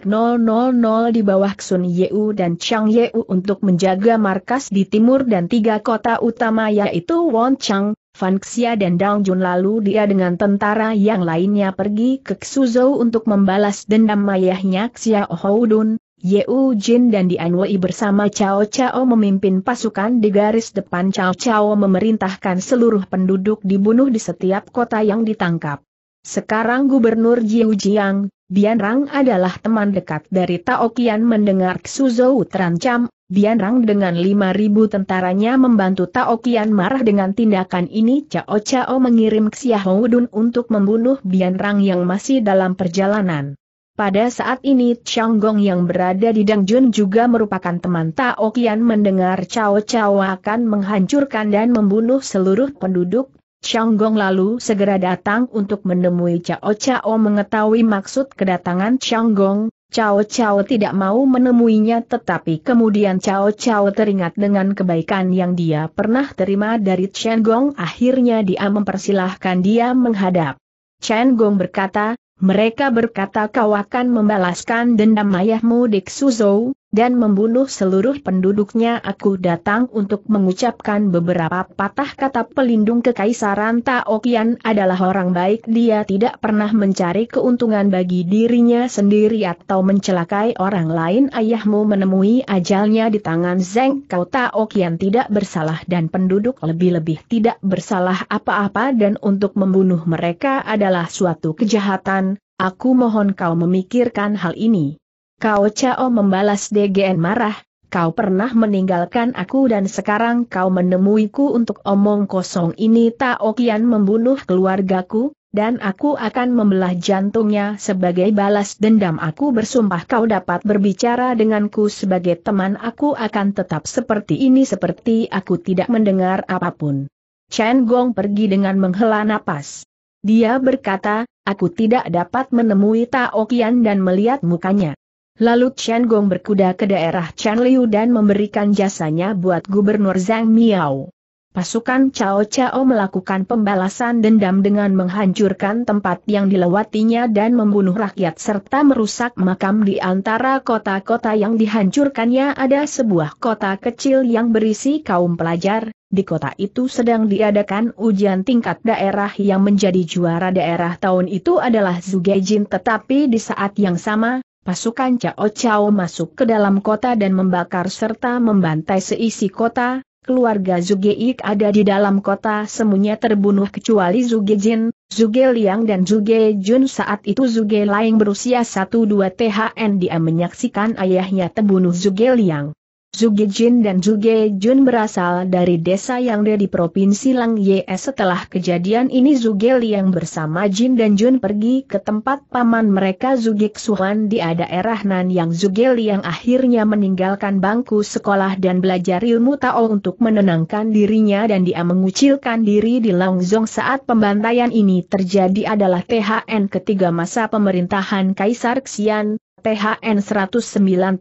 Speaker 1: di bawah Sun Yeu dan Chang Yeu untuk menjaga markas di timur dan tiga kota utama yaitu Wanchang, Xia dan Dangjun lalu dia dengan tentara yang lainnya pergi ke Suzhou untuk membalas dendam mayahnya Xia Houdun, Yeu Jin dan Dian Wei bersama Chao Chao memimpin pasukan di garis depan Chao Chao memerintahkan seluruh penduduk dibunuh di setiap kota yang ditangkap. Sekarang Gubernur Jiu Jiang, Rang adalah teman dekat dari Tao Qian mendengar Xuzhou terancam, Rang dengan 5.000 tentaranya membantu Tao Qian marah dengan tindakan ini Cao Cao mengirim Xiahou Dun untuk membunuh Rang yang masih dalam perjalanan. Pada saat ini Chang Gong yang berada di Dangjun juga merupakan teman Tao Qian mendengar Cao Cao akan menghancurkan dan membunuh seluruh penduduk Xiang Gong lalu segera datang untuk menemui Cao Cao mengetahui maksud kedatangan Xiang Gong. Cao Cao tidak mau menemuinya tetapi kemudian Cao Cao teringat dengan kebaikan yang dia pernah terima dari Chen Gong akhirnya dia mempersilahkan dia menghadap. Chen Gong berkata, mereka berkata kau akan membalaskan dendam ayahmu Dik Suzhou, dan membunuh seluruh penduduknya aku datang untuk mengucapkan beberapa patah kata pelindung kekaisaran Taokian adalah orang baik dia tidak pernah mencari keuntungan bagi dirinya sendiri atau mencelakai orang lain ayahmu menemui ajalnya di tangan Zeng kau Taokian tidak bersalah dan penduduk lebih-lebih tidak bersalah apa-apa dan untuk membunuh mereka adalah suatu kejahatan, aku mohon kau memikirkan hal ini. Kau Cao membalas DGN marah, kau pernah meninggalkan aku dan sekarang kau menemuiku untuk omong kosong ini Tao Kian membunuh keluargaku, dan aku akan membelah jantungnya sebagai balas dendam aku bersumpah kau dapat berbicara denganku sebagai teman aku akan tetap seperti ini seperti aku tidak mendengar apapun. Chen Gong pergi dengan menghela napas. Dia berkata, aku tidak dapat menemui Tao Kian dan melihat mukanya. Lalu Chen Gong berkuda ke daerah Chen Liu dan memberikan jasanya buat Gubernur Zhang Miao. Pasukan Cao Cao melakukan pembalasan dendam dengan menghancurkan tempat yang dilewatinya dan membunuh rakyat serta merusak makam di antara kota-kota yang dihancurkannya ada sebuah kota kecil yang berisi kaum pelajar, di kota itu sedang diadakan ujian tingkat daerah yang menjadi juara daerah tahun itu adalah Zugejin tetapi di saat yang sama, pasukan Cao Cao masuk ke dalam kota dan membakar serta membantai seisi kota, keluarga Zugeik ada di dalam kota semuanya terbunuh kecuali Zuge Jin, Zuge Liang dan Zuge Jun saat itu Zuge Liang berusia 12 THN dia menyaksikan ayahnya terbunuh Zuge Liang. Zuge Jin dan Zuge Jun berasal dari desa yang di Provinsi Langye. Setelah kejadian ini Zuge Liang bersama Jin dan Jun pergi ke tempat paman mereka Zuge Xuan di daerah Nan yang Zuge Liang akhirnya meninggalkan bangku sekolah dan belajar ilmu Tao untuk menenangkan dirinya dan dia mengucilkan diri di Langzhong saat pembantaian ini terjadi adalah THN ketiga masa pemerintahan Kaisar Xian, THN 193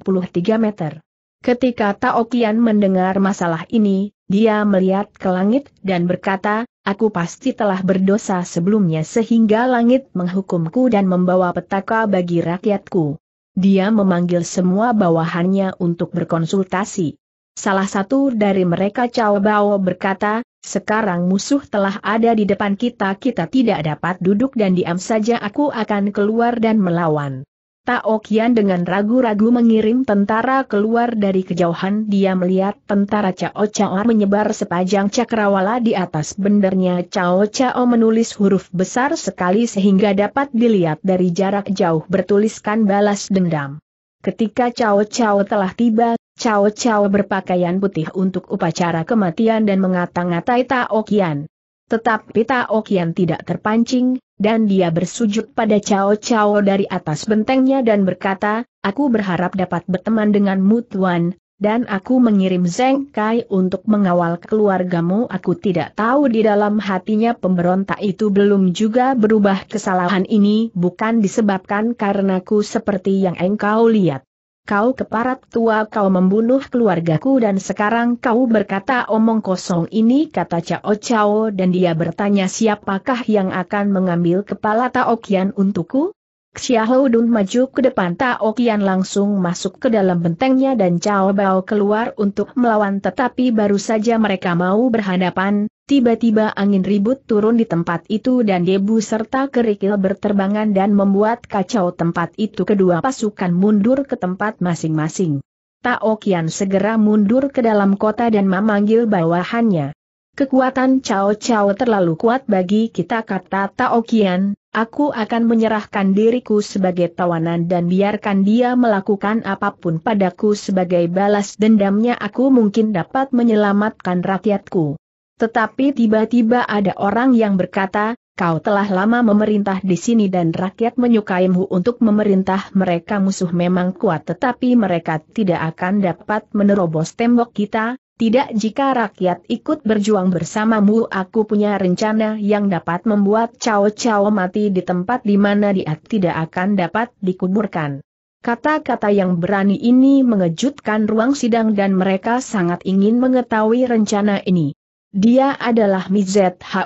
Speaker 1: meter. Ketika Tao mendengar masalah ini, dia melihat ke langit dan berkata, aku pasti telah berdosa sebelumnya sehingga langit menghukumku dan membawa petaka bagi rakyatku. Dia memanggil semua bawahannya untuk berkonsultasi. Salah satu dari mereka Cao Bao berkata, sekarang musuh telah ada di depan kita kita tidak dapat duduk dan diam saja aku akan keluar dan melawan. Tao Kian dengan ragu-ragu mengirim tentara keluar dari kejauhan dia melihat tentara Cao Cao menyebar sepanjang cakrawala di atas bendernya Cao Cao menulis huruf besar sekali sehingga dapat dilihat dari jarak jauh bertuliskan balas dendam. Ketika Cao Cao telah tiba, Cao Cao berpakaian putih untuk upacara kematian dan mengata-ngatai Tao Kian. Tetapi Tao Kian tidak terpancing, dan dia bersujud pada Cao Cao dari atas bentengnya dan berkata, Aku berharap dapat berteman dengan Mutuan, dan aku mengirim Zeng Kai untuk mengawal keluargamu. Aku tidak tahu di dalam hatinya pemberontak itu belum juga berubah kesalahan ini bukan disebabkan karenaku seperti yang engkau lihat kau keparat tua kau membunuh keluargaku dan sekarang kau berkata omong kosong ini kata Cao Cao dan dia bertanya siapakah yang akan mengambil kepala Tao Kian untukku? Xiao Dun maju ke depan Tao Kian langsung masuk ke dalam bentengnya dan Cao Bao keluar untuk melawan tetapi baru saja mereka mau berhadapan, Tiba-tiba angin ribut turun di tempat itu dan debu serta kerikil berterbangan dan membuat kacau tempat itu kedua pasukan mundur ke tempat masing-masing. Tao Kian segera mundur ke dalam kota dan memanggil bawahannya. Kekuatan Cao Cao terlalu kuat bagi kita kata Tao Kian, aku akan menyerahkan diriku sebagai tawanan dan biarkan dia melakukan apapun padaku sebagai balas dendamnya aku mungkin dapat menyelamatkan rakyatku. Tetapi tiba-tiba ada orang yang berkata, kau telah lama memerintah di sini dan rakyat menyukaimu untuk memerintah mereka musuh memang kuat tetapi mereka tidak akan dapat menerobos tembok kita, tidak jika rakyat ikut berjuang bersamamu aku punya rencana yang dapat membuat Cao Cao mati di tempat di mana dia tidak akan dapat dikuburkan. Kata-kata yang berani ini mengejutkan ruang sidang dan mereka sangat ingin mengetahui rencana ini. Dia adalah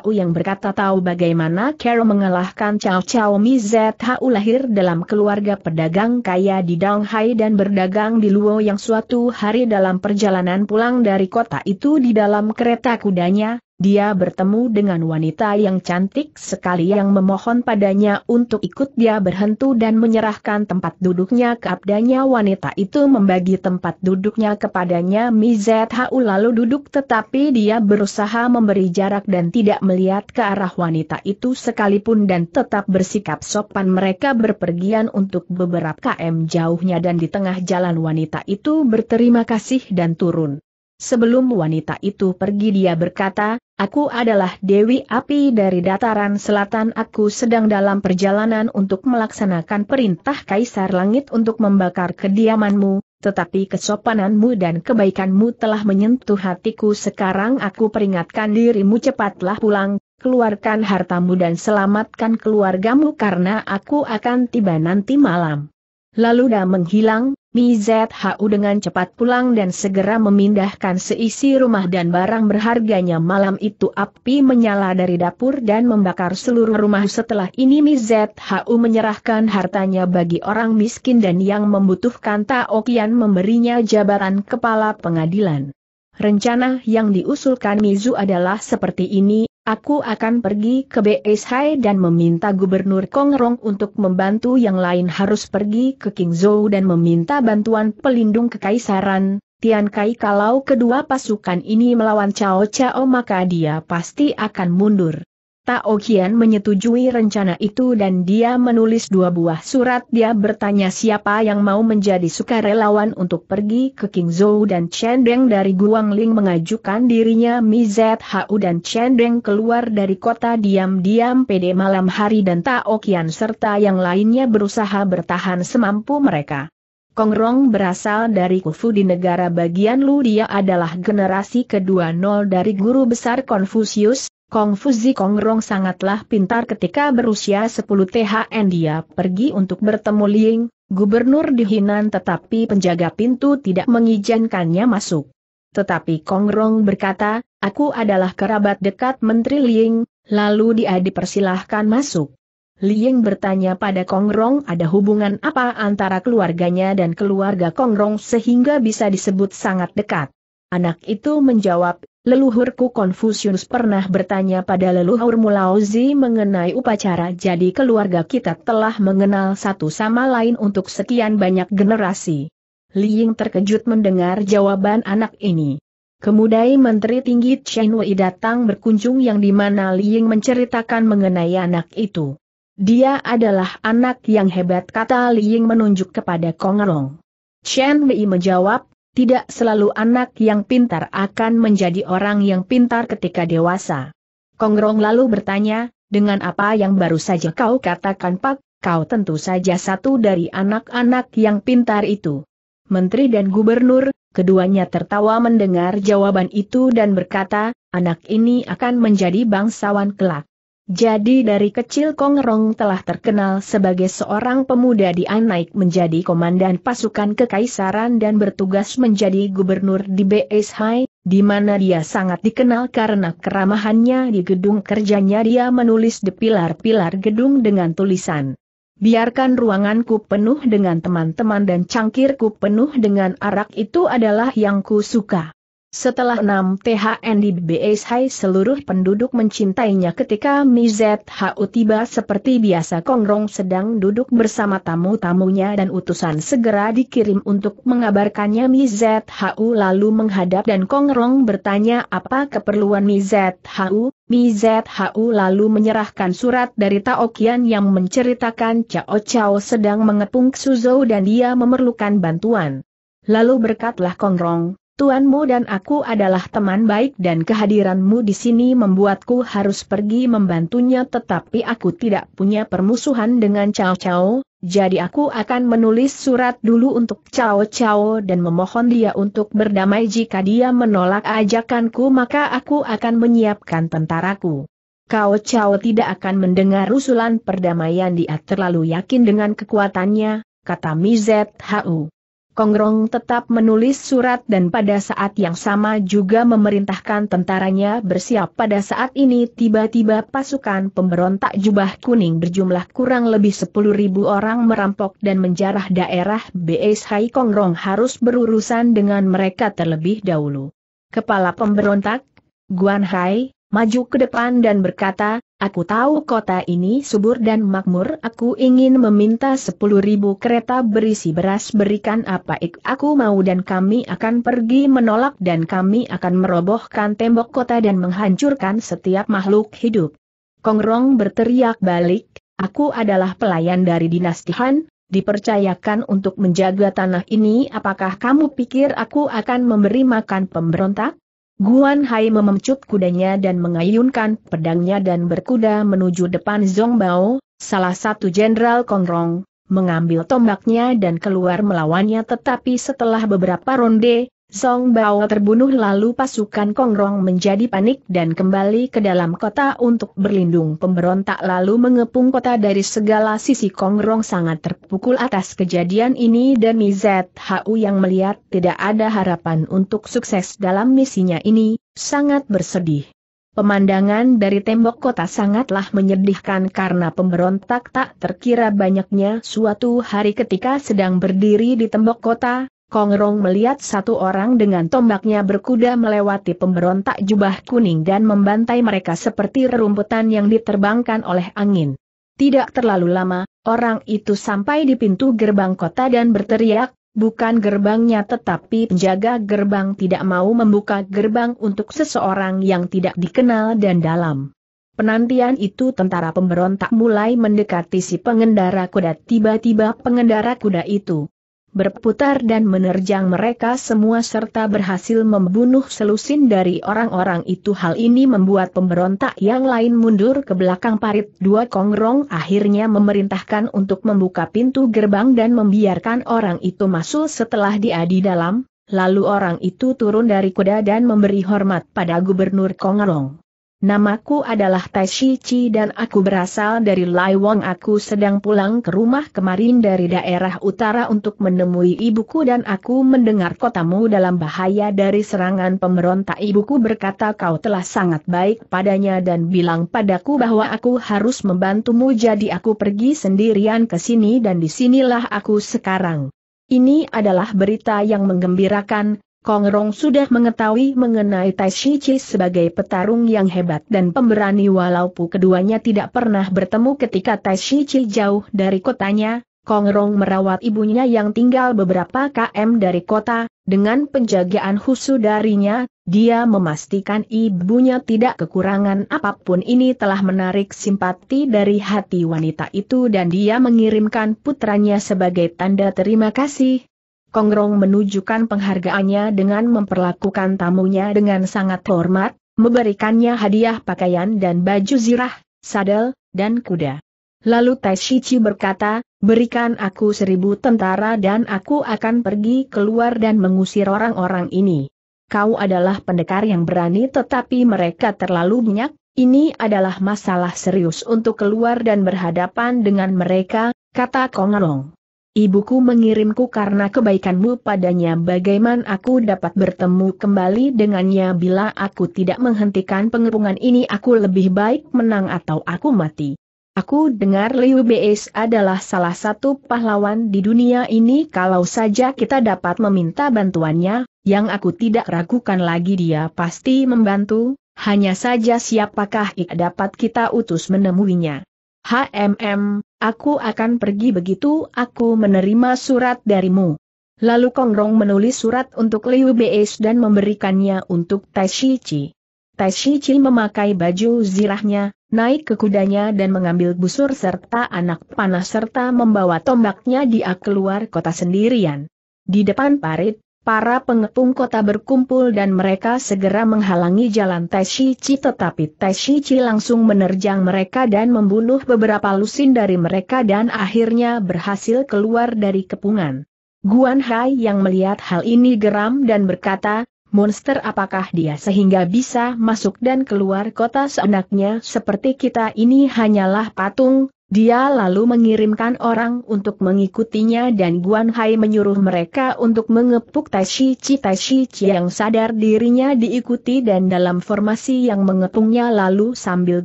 Speaker 1: U yang berkata tahu bagaimana Carol mengalahkan Cao Cao U lahir dalam keluarga pedagang kaya di Donghai dan berdagang di Luo yang suatu hari dalam perjalanan pulang dari kota itu di dalam kereta kudanya, dia bertemu dengan wanita yang cantik sekali yang memohon padanya untuk ikut dia berhentu dan menyerahkan tempat duduknya ke abdanya wanita itu membagi tempat duduknya kepadanya Mizhu lalu duduk tetapi dia berusaha memberi jarak dan tidak melihat ke arah wanita itu sekalipun dan tetap bersikap sopan mereka berpergian untuk beberapa km jauhnya dan di tengah jalan wanita itu berterima kasih dan turun. Sebelum wanita itu pergi dia berkata, Aku adalah Dewi Api dari dataran selatan aku sedang dalam perjalanan untuk melaksanakan perintah Kaisar Langit untuk membakar kediamanmu, tetapi kesopananmu dan kebaikanmu telah menyentuh hatiku sekarang aku peringatkan dirimu cepatlah pulang, keluarkan hartamu dan selamatkan keluargamu karena aku akan tiba nanti malam. Lalu dah menghilang, Hu dengan cepat pulang dan segera memindahkan seisi rumah dan barang berharganya malam itu api menyala dari dapur dan membakar seluruh rumah setelah ini MZHU menyerahkan hartanya bagi orang miskin dan yang membutuhkan Taokian memberinya jabatan kepala pengadilan. Rencana yang diusulkan Mizu adalah seperti ini, Aku akan pergi ke BSI dan meminta Gubernur Kongrong untuk membantu yang lain harus pergi ke King Zhou dan meminta bantuan pelindung kekaisaran. Tian Kai kalau kedua pasukan ini melawan Cao Cao maka dia pasti akan mundur. Tao Qian menyetujui rencana itu dan dia menulis dua buah surat. Dia bertanya siapa yang mau menjadi sukarelawan untuk pergi ke King Zhou dan Chen Deng dari Guangling mengajukan dirinya Mi Zhu dan Chen Deng keluar dari kota diam-diam pada malam hari dan Tao Qian serta yang lainnya berusaha bertahan semampu mereka. Kong Rong berasal dari Kufu di negara bagian Lu dia adalah generasi kedua nol dari guru besar Konfusius, Kong Fuzi Kong Rong sangatlah pintar ketika berusia 10 THN dia pergi untuk bertemu Ling, gubernur di Hinan tetapi penjaga pintu tidak mengizinkannya masuk. Tetapi Kong Rong berkata, aku adalah kerabat dekat Menteri Ling, lalu dia dipersilahkan masuk. Ling bertanya pada Kong Rong ada hubungan apa antara keluarganya dan keluarga Kong Rong sehingga bisa disebut sangat dekat. Anak itu menjawab, Leluhurku Konfusius pernah bertanya pada leluhur Mulauzi mengenai upacara jadi keluarga kita telah mengenal satu sama lain untuk sekian banyak generasi. Liying terkejut mendengar jawaban anak ini. Kemudian Menteri Tinggi Chen Wei datang berkunjung yang di dimana Liying menceritakan mengenai anak itu. Dia adalah anak yang hebat kata Liying menunjuk kepada Kongerong. Chen Wei menjawab, tidak selalu anak yang pintar akan menjadi orang yang pintar ketika dewasa. Kongrong lalu bertanya, dengan apa yang baru saja kau katakan Pak, kau tentu saja satu dari anak-anak yang pintar itu. Menteri dan gubernur, keduanya tertawa mendengar jawaban itu dan berkata, anak ini akan menjadi bangsawan kelak. Jadi dari kecil Kong Rong telah terkenal sebagai seorang pemuda di naik menjadi komandan pasukan kekaisaran dan bertugas menjadi gubernur di Beishai, di mana dia sangat dikenal karena keramahannya di gedung kerjanya dia menulis di pilar-pilar gedung dengan tulisan. Biarkan ruanganku penuh dengan teman-teman dan cangkirku penuh dengan arak itu adalah yang ku suka. Setelah 6 THN di BSI seluruh penduduk mencintainya ketika Mizethau tiba seperti biasa Kongrong sedang duduk bersama tamu-tamunya dan utusan segera dikirim untuk mengabarkannya Mizethau lalu menghadap dan Kongrong bertanya apa keperluan Mizethau, Mizethau lalu menyerahkan surat dari Taokian yang menceritakan Cao Cao sedang mengepung Suzhou dan dia memerlukan bantuan. Lalu berkatlah Kongrong, Tuanmu dan aku adalah teman baik dan kehadiranmu di sini membuatku harus pergi membantunya tetapi aku tidak punya permusuhan dengan Cao Cao, jadi aku akan menulis surat dulu untuk Cao Cao dan memohon dia untuk berdamai jika dia menolak ajakanku maka aku akan menyiapkan tentaraku. Cao Cao tidak akan mendengar usulan perdamaian dia terlalu yakin dengan kekuatannya, kata Mizet Hau. Kongrong tetap menulis surat dan pada saat yang sama juga memerintahkan tentaranya bersiap pada saat ini tiba-tiba pasukan pemberontak jubah kuning berjumlah kurang lebih 10.000 orang merampok dan menjarah daerah BSH Kongrong harus berurusan dengan mereka terlebih dahulu. Kepala pemberontak, Guan Hai, maju ke depan dan berkata, Aku tahu kota ini subur dan makmur, aku ingin meminta sepuluh ribu kereta berisi beras berikan apa ik aku mau dan kami akan pergi menolak dan kami akan merobohkan tembok kota dan menghancurkan setiap makhluk hidup. Kongrong berteriak balik, aku adalah pelayan dari dinasti Han, dipercayakan untuk menjaga tanah ini apakah kamu pikir aku akan memberi makan pemberontak? Guan Hai memecut kudanya dan mengayunkan pedangnya dan berkuda menuju depan Bao, salah satu jenderal Kongrong, mengambil tombaknya dan keluar melawannya tetapi setelah beberapa ronde, Song Bao terbunuh lalu pasukan Kongrong menjadi panik dan kembali ke dalam kota untuk berlindung pemberontak lalu mengepung kota dari segala sisi Kongrong sangat terpukul atas kejadian ini dan ZHU yang melihat tidak ada harapan untuk sukses dalam misinya ini, sangat bersedih. Pemandangan dari tembok kota sangatlah menyedihkan karena pemberontak tak terkira banyaknya suatu hari ketika sedang berdiri di tembok kota, Kongrong melihat satu orang dengan tombaknya berkuda melewati pemberontak jubah kuning dan membantai mereka seperti rerumputan yang diterbangkan oleh angin. Tidak terlalu lama, orang itu sampai di pintu gerbang kota dan berteriak, bukan gerbangnya tetapi penjaga gerbang tidak mau membuka gerbang untuk seseorang yang tidak dikenal dan dalam. Penantian itu tentara pemberontak mulai mendekati si pengendara kuda tiba-tiba pengendara kuda itu berputar dan menerjang mereka semua serta berhasil membunuh selusin dari orang-orang itu. Hal ini membuat pemberontak yang lain mundur ke belakang parit. Dua kongrong akhirnya memerintahkan untuk membuka pintu gerbang dan membiarkan orang itu masuk setelah dia di dalam, lalu orang itu turun dari kuda dan memberi hormat pada gubernur kongrong. Namaku adalah Tai Chi dan aku berasal dari Lai Wong. Aku sedang pulang ke rumah kemarin dari daerah utara untuk menemui ibuku dan aku mendengar kotamu dalam bahaya dari serangan pemberontak. Ibuku berkata kau telah sangat baik padanya dan bilang padaku bahwa aku harus membantumu jadi aku pergi sendirian ke sini dan disinilah aku sekarang. Ini adalah berita yang menggembirakan, Kong Rong sudah mengetahui mengenai Tai Shi Chi sebagai petarung yang hebat dan pemberani walaupun keduanya tidak pernah bertemu ketika Tai Shi Chi jauh dari kotanya, Kong Rong merawat ibunya yang tinggal beberapa km dari kota, dengan penjagaan khusus darinya, dia memastikan ibunya tidak kekurangan apapun ini telah menarik simpati dari hati wanita itu dan dia mengirimkan putranya sebagai tanda terima kasih, Kongrong menunjukkan penghargaannya dengan memperlakukan tamunya dengan sangat hormat, memberikannya hadiah pakaian dan baju zirah, sadel, dan kuda. Lalu Tai Shichi berkata, berikan aku seribu tentara dan aku akan pergi keluar dan mengusir orang-orang ini. Kau adalah pendekar yang berani tetapi mereka terlalu banyak, ini adalah masalah serius untuk keluar dan berhadapan dengan mereka, kata Kongalong. Ibuku mengirimku karena kebaikanmu padanya bagaimana aku dapat bertemu kembali dengannya bila aku tidak menghentikan pengepungan ini aku lebih baik menang atau aku mati. Aku dengar Liu Beis adalah salah satu pahlawan di dunia ini kalau saja kita dapat meminta bantuannya, yang aku tidak ragukan lagi dia pasti membantu, hanya saja siapakah yang dapat kita utus menemuinya. HMM, Aku akan pergi begitu aku menerima surat darimu. Lalu Kongrong menulis surat untuk Liu Beis dan memberikannya untuk Tai Shi Chi. Tai Shi Chi memakai baju zirahnya, naik ke kudanya dan mengambil busur serta anak panah serta membawa tombaknya dia keluar kota sendirian. Di depan parit, Para pengepung kota berkumpul dan mereka segera menghalangi jalan Taishichi tetapi Taishichi langsung menerjang mereka dan membunuh beberapa lusin dari mereka dan akhirnya berhasil keluar dari kepungan. Guan Hai yang melihat hal ini geram dan berkata, monster apakah dia sehingga bisa masuk dan keluar kota seenaknya seperti kita ini hanyalah patung, dia lalu mengirimkan orang untuk mengikutinya dan Guan Hai menyuruh mereka untuk mengepuk Tai Shi Chi Tai Shi Chi yang sadar dirinya diikuti dan dalam formasi yang mengepungnya lalu sambil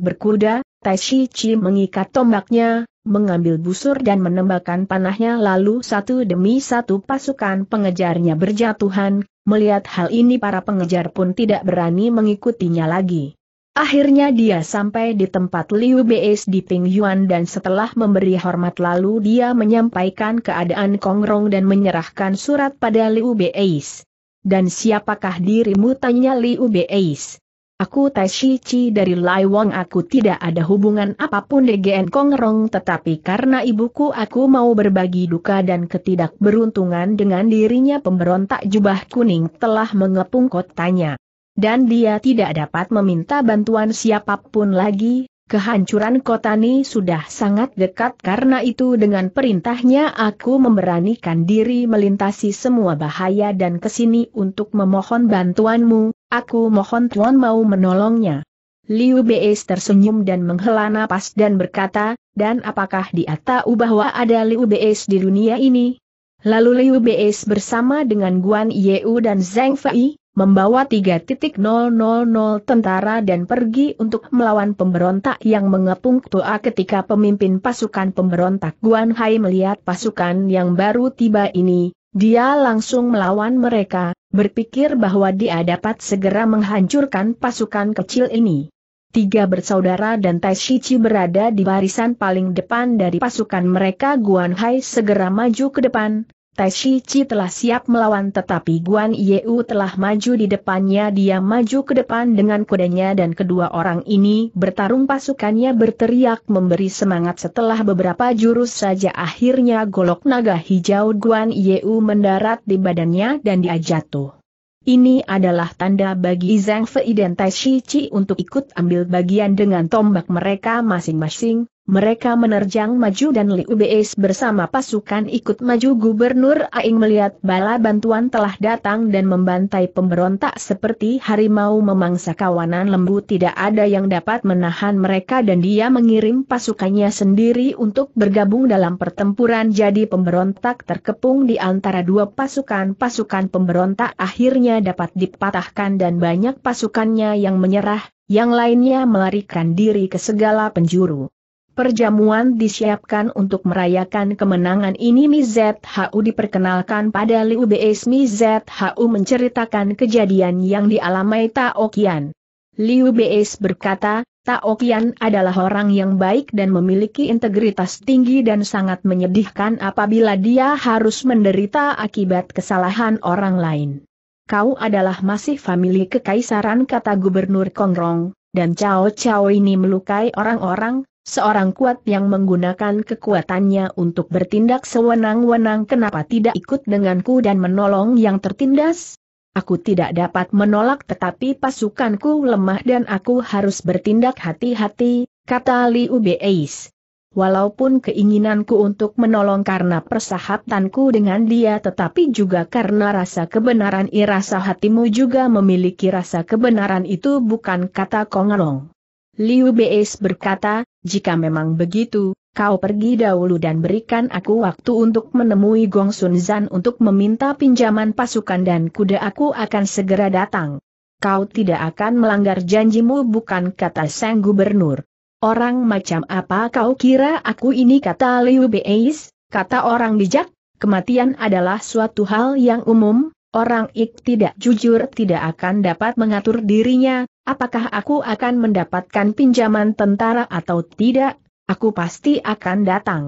Speaker 1: berkuda, Tai Shi Chi mengikat tombaknya, mengambil busur dan menembakkan panahnya lalu satu demi satu pasukan pengejarnya berjatuhan, melihat hal ini para pengejar pun tidak berani mengikutinya lagi. Akhirnya dia sampai di tempat Liu Beis di Ping Yuan dan setelah memberi hormat lalu dia menyampaikan keadaan Kongrong dan menyerahkan surat pada Liu Beis. Dan siapakah dirimu tanya Liu Beis? Aku Tai Shi Chi dari Lai Wong aku tidak ada hubungan apapun dengan Kongrong tetapi karena ibuku aku mau berbagi duka dan ketidakberuntungan dengan dirinya pemberontak jubah kuning telah mengepung kotanya dan dia tidak dapat meminta bantuan siapapun lagi, kehancuran kota ini sudah sangat dekat karena itu dengan perintahnya aku memberanikan diri melintasi semua bahaya dan kesini untuk memohon bantuanmu, aku mohon Tuan mau menolongnya. Liu Beis tersenyum dan menghela napas dan berkata, dan apakah dia tahu bahwa ada Liu Beis di dunia ini? Lalu Liu Beis bersama dengan Guan Yeu dan Zhang Fei, membawa 3.000 tentara dan pergi untuk melawan pemberontak yang mengepung Toa ketika pemimpin pasukan pemberontak Guan Hai melihat pasukan yang baru tiba ini, dia langsung melawan mereka, berpikir bahwa dia dapat segera menghancurkan pasukan kecil ini. Tiga bersaudara dan Tai Shichi berada di barisan paling depan dari pasukan mereka Guan Hai segera maju ke depan, Tai Shi Chi telah siap melawan tetapi Guan Yeu telah maju di depannya dia maju ke depan dengan kudanya dan kedua orang ini bertarung pasukannya berteriak memberi semangat setelah beberapa jurus saja akhirnya golok naga hijau Guan Yeu mendarat di badannya dan dia jatuh. Ini adalah tanda bagi Zhang Fei dan Tai Shi Chi untuk ikut ambil bagian dengan tombak mereka masing-masing, mereka menerjang maju dan Liu Beis bersama pasukan ikut maju Gubernur Aing melihat bala bantuan telah datang dan membantai pemberontak seperti harimau memangsa kawanan lembu tidak ada yang dapat menahan mereka dan dia mengirim pasukannya sendiri untuk bergabung dalam pertempuran jadi pemberontak terkepung di antara dua pasukan-pasukan pemberontak akhirnya dapat dipatahkan dan banyak pasukannya yang menyerah, yang lainnya melarikan diri ke segala penjuru. Perjamuan disiapkan untuk merayakan kemenangan ini Mi ZHU diperkenalkan pada Liu Beis Mi ZHU menceritakan kejadian yang dialami Tao Qian. Liu Beis berkata, Tao Qian adalah orang yang baik dan memiliki integritas tinggi dan sangat menyedihkan apabila dia harus menderita akibat kesalahan orang lain. Kau adalah masih famili kekaisaran kata Gubernur Kongrong, dan Cao Cao ini melukai orang-orang, Seorang kuat yang menggunakan kekuatannya untuk bertindak sewenang-wenang kenapa tidak ikut denganku dan menolong yang tertindas? Aku tidak dapat menolak tetapi pasukanku lemah dan aku harus bertindak hati-hati, kata Liu Beis. Walaupun keinginanku untuk menolong karena persahabatanku dengan dia tetapi juga karena rasa kebenaran irasa hatimu juga memiliki rasa kebenaran itu bukan kata Kongalong. Liu Beis berkata, jika memang begitu, kau pergi dahulu dan berikan aku waktu untuk menemui Gong Sun Zan untuk meminta pinjaman pasukan dan kuda aku akan segera datang. Kau tidak akan melanggar janjimu bukan kata Sang Gubernur. Orang macam apa kau kira aku ini kata Liu Beis, kata orang bijak, kematian adalah suatu hal yang umum, Orang ik tidak jujur tidak akan dapat mengatur dirinya, apakah aku akan mendapatkan pinjaman tentara atau tidak, aku pasti akan datang.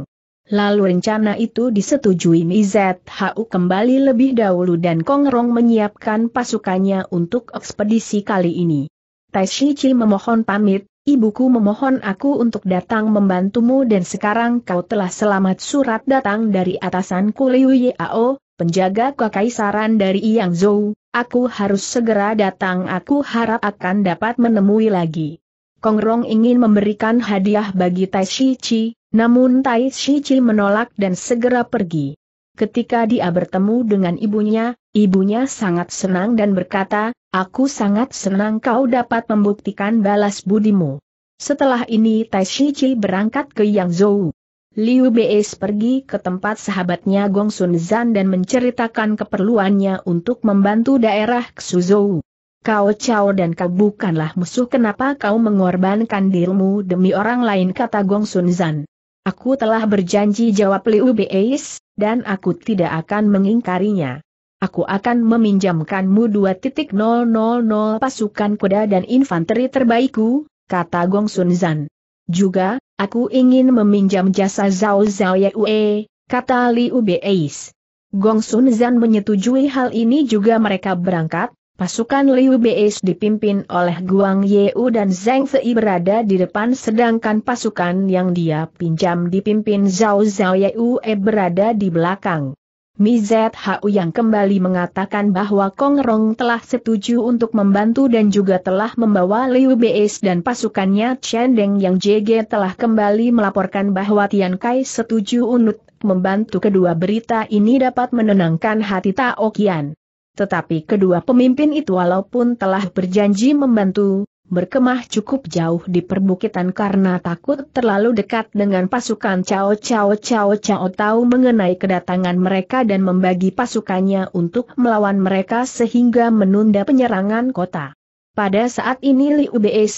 Speaker 1: Lalu rencana itu disetujui MIZHU kembali lebih dahulu dan Kongrong menyiapkan pasukannya untuk ekspedisi kali ini. Taishichi memohon pamit, ibuku memohon aku untuk datang membantumu dan sekarang kau telah selamat surat datang dari atasanku Liu Yao, penjaga kekaisaran dari Yang Zhou, aku harus segera datang aku harap akan dapat menemui lagi. Kong Rong ingin memberikan hadiah bagi Tai Shi Chi, namun Tai Shi Chi menolak dan segera pergi. Ketika dia bertemu dengan ibunya, ibunya sangat senang dan berkata, aku sangat senang kau dapat membuktikan balas budimu. Setelah ini Tai Shi Chi berangkat ke Yang Zhou. Liu Beis pergi ke tempat sahabatnya Gong Sun Zan dan menceritakan keperluannya untuk membantu daerah Xuzhou. Kau Chao dan kau bukanlah musuh kenapa kau mengorbankan dirimu demi orang lain kata Gong Sun Zan. Aku telah berjanji jawab Liu Beis, dan aku tidak akan mengingkarinya. Aku akan meminjamkanmu 2.000 pasukan kuda dan infanteri terbaikku, kata Gong Sun Zan. Juga, Aku ingin meminjam jasa Zhao Zhao Yue, kata Liu Beis. Gong Sun Zan menyetujui hal ini juga mereka berangkat, pasukan Liu Beis dipimpin oleh Guang Yeu dan Zhang Fei berada di depan sedangkan pasukan yang dia pinjam dipimpin Zhao Zhao Yue berada di belakang. Mi ZHU yang kembali mengatakan bahwa Kong Rong telah setuju untuk membantu dan juga telah membawa Liu Beis dan pasukannya Chen Deng yang JG telah kembali melaporkan bahwa Tian Kai setuju untuk membantu kedua berita ini dapat menenangkan hati Tao Qian. Tetapi kedua pemimpin itu walaupun telah berjanji membantu, berkemah cukup jauh di perbukitan karena takut terlalu dekat dengan pasukan Cao Cao Cao Cao tahu mengenai kedatangan mereka dan membagi pasukannya untuk melawan mereka sehingga menunda penyerangan kota. Pada saat ini Li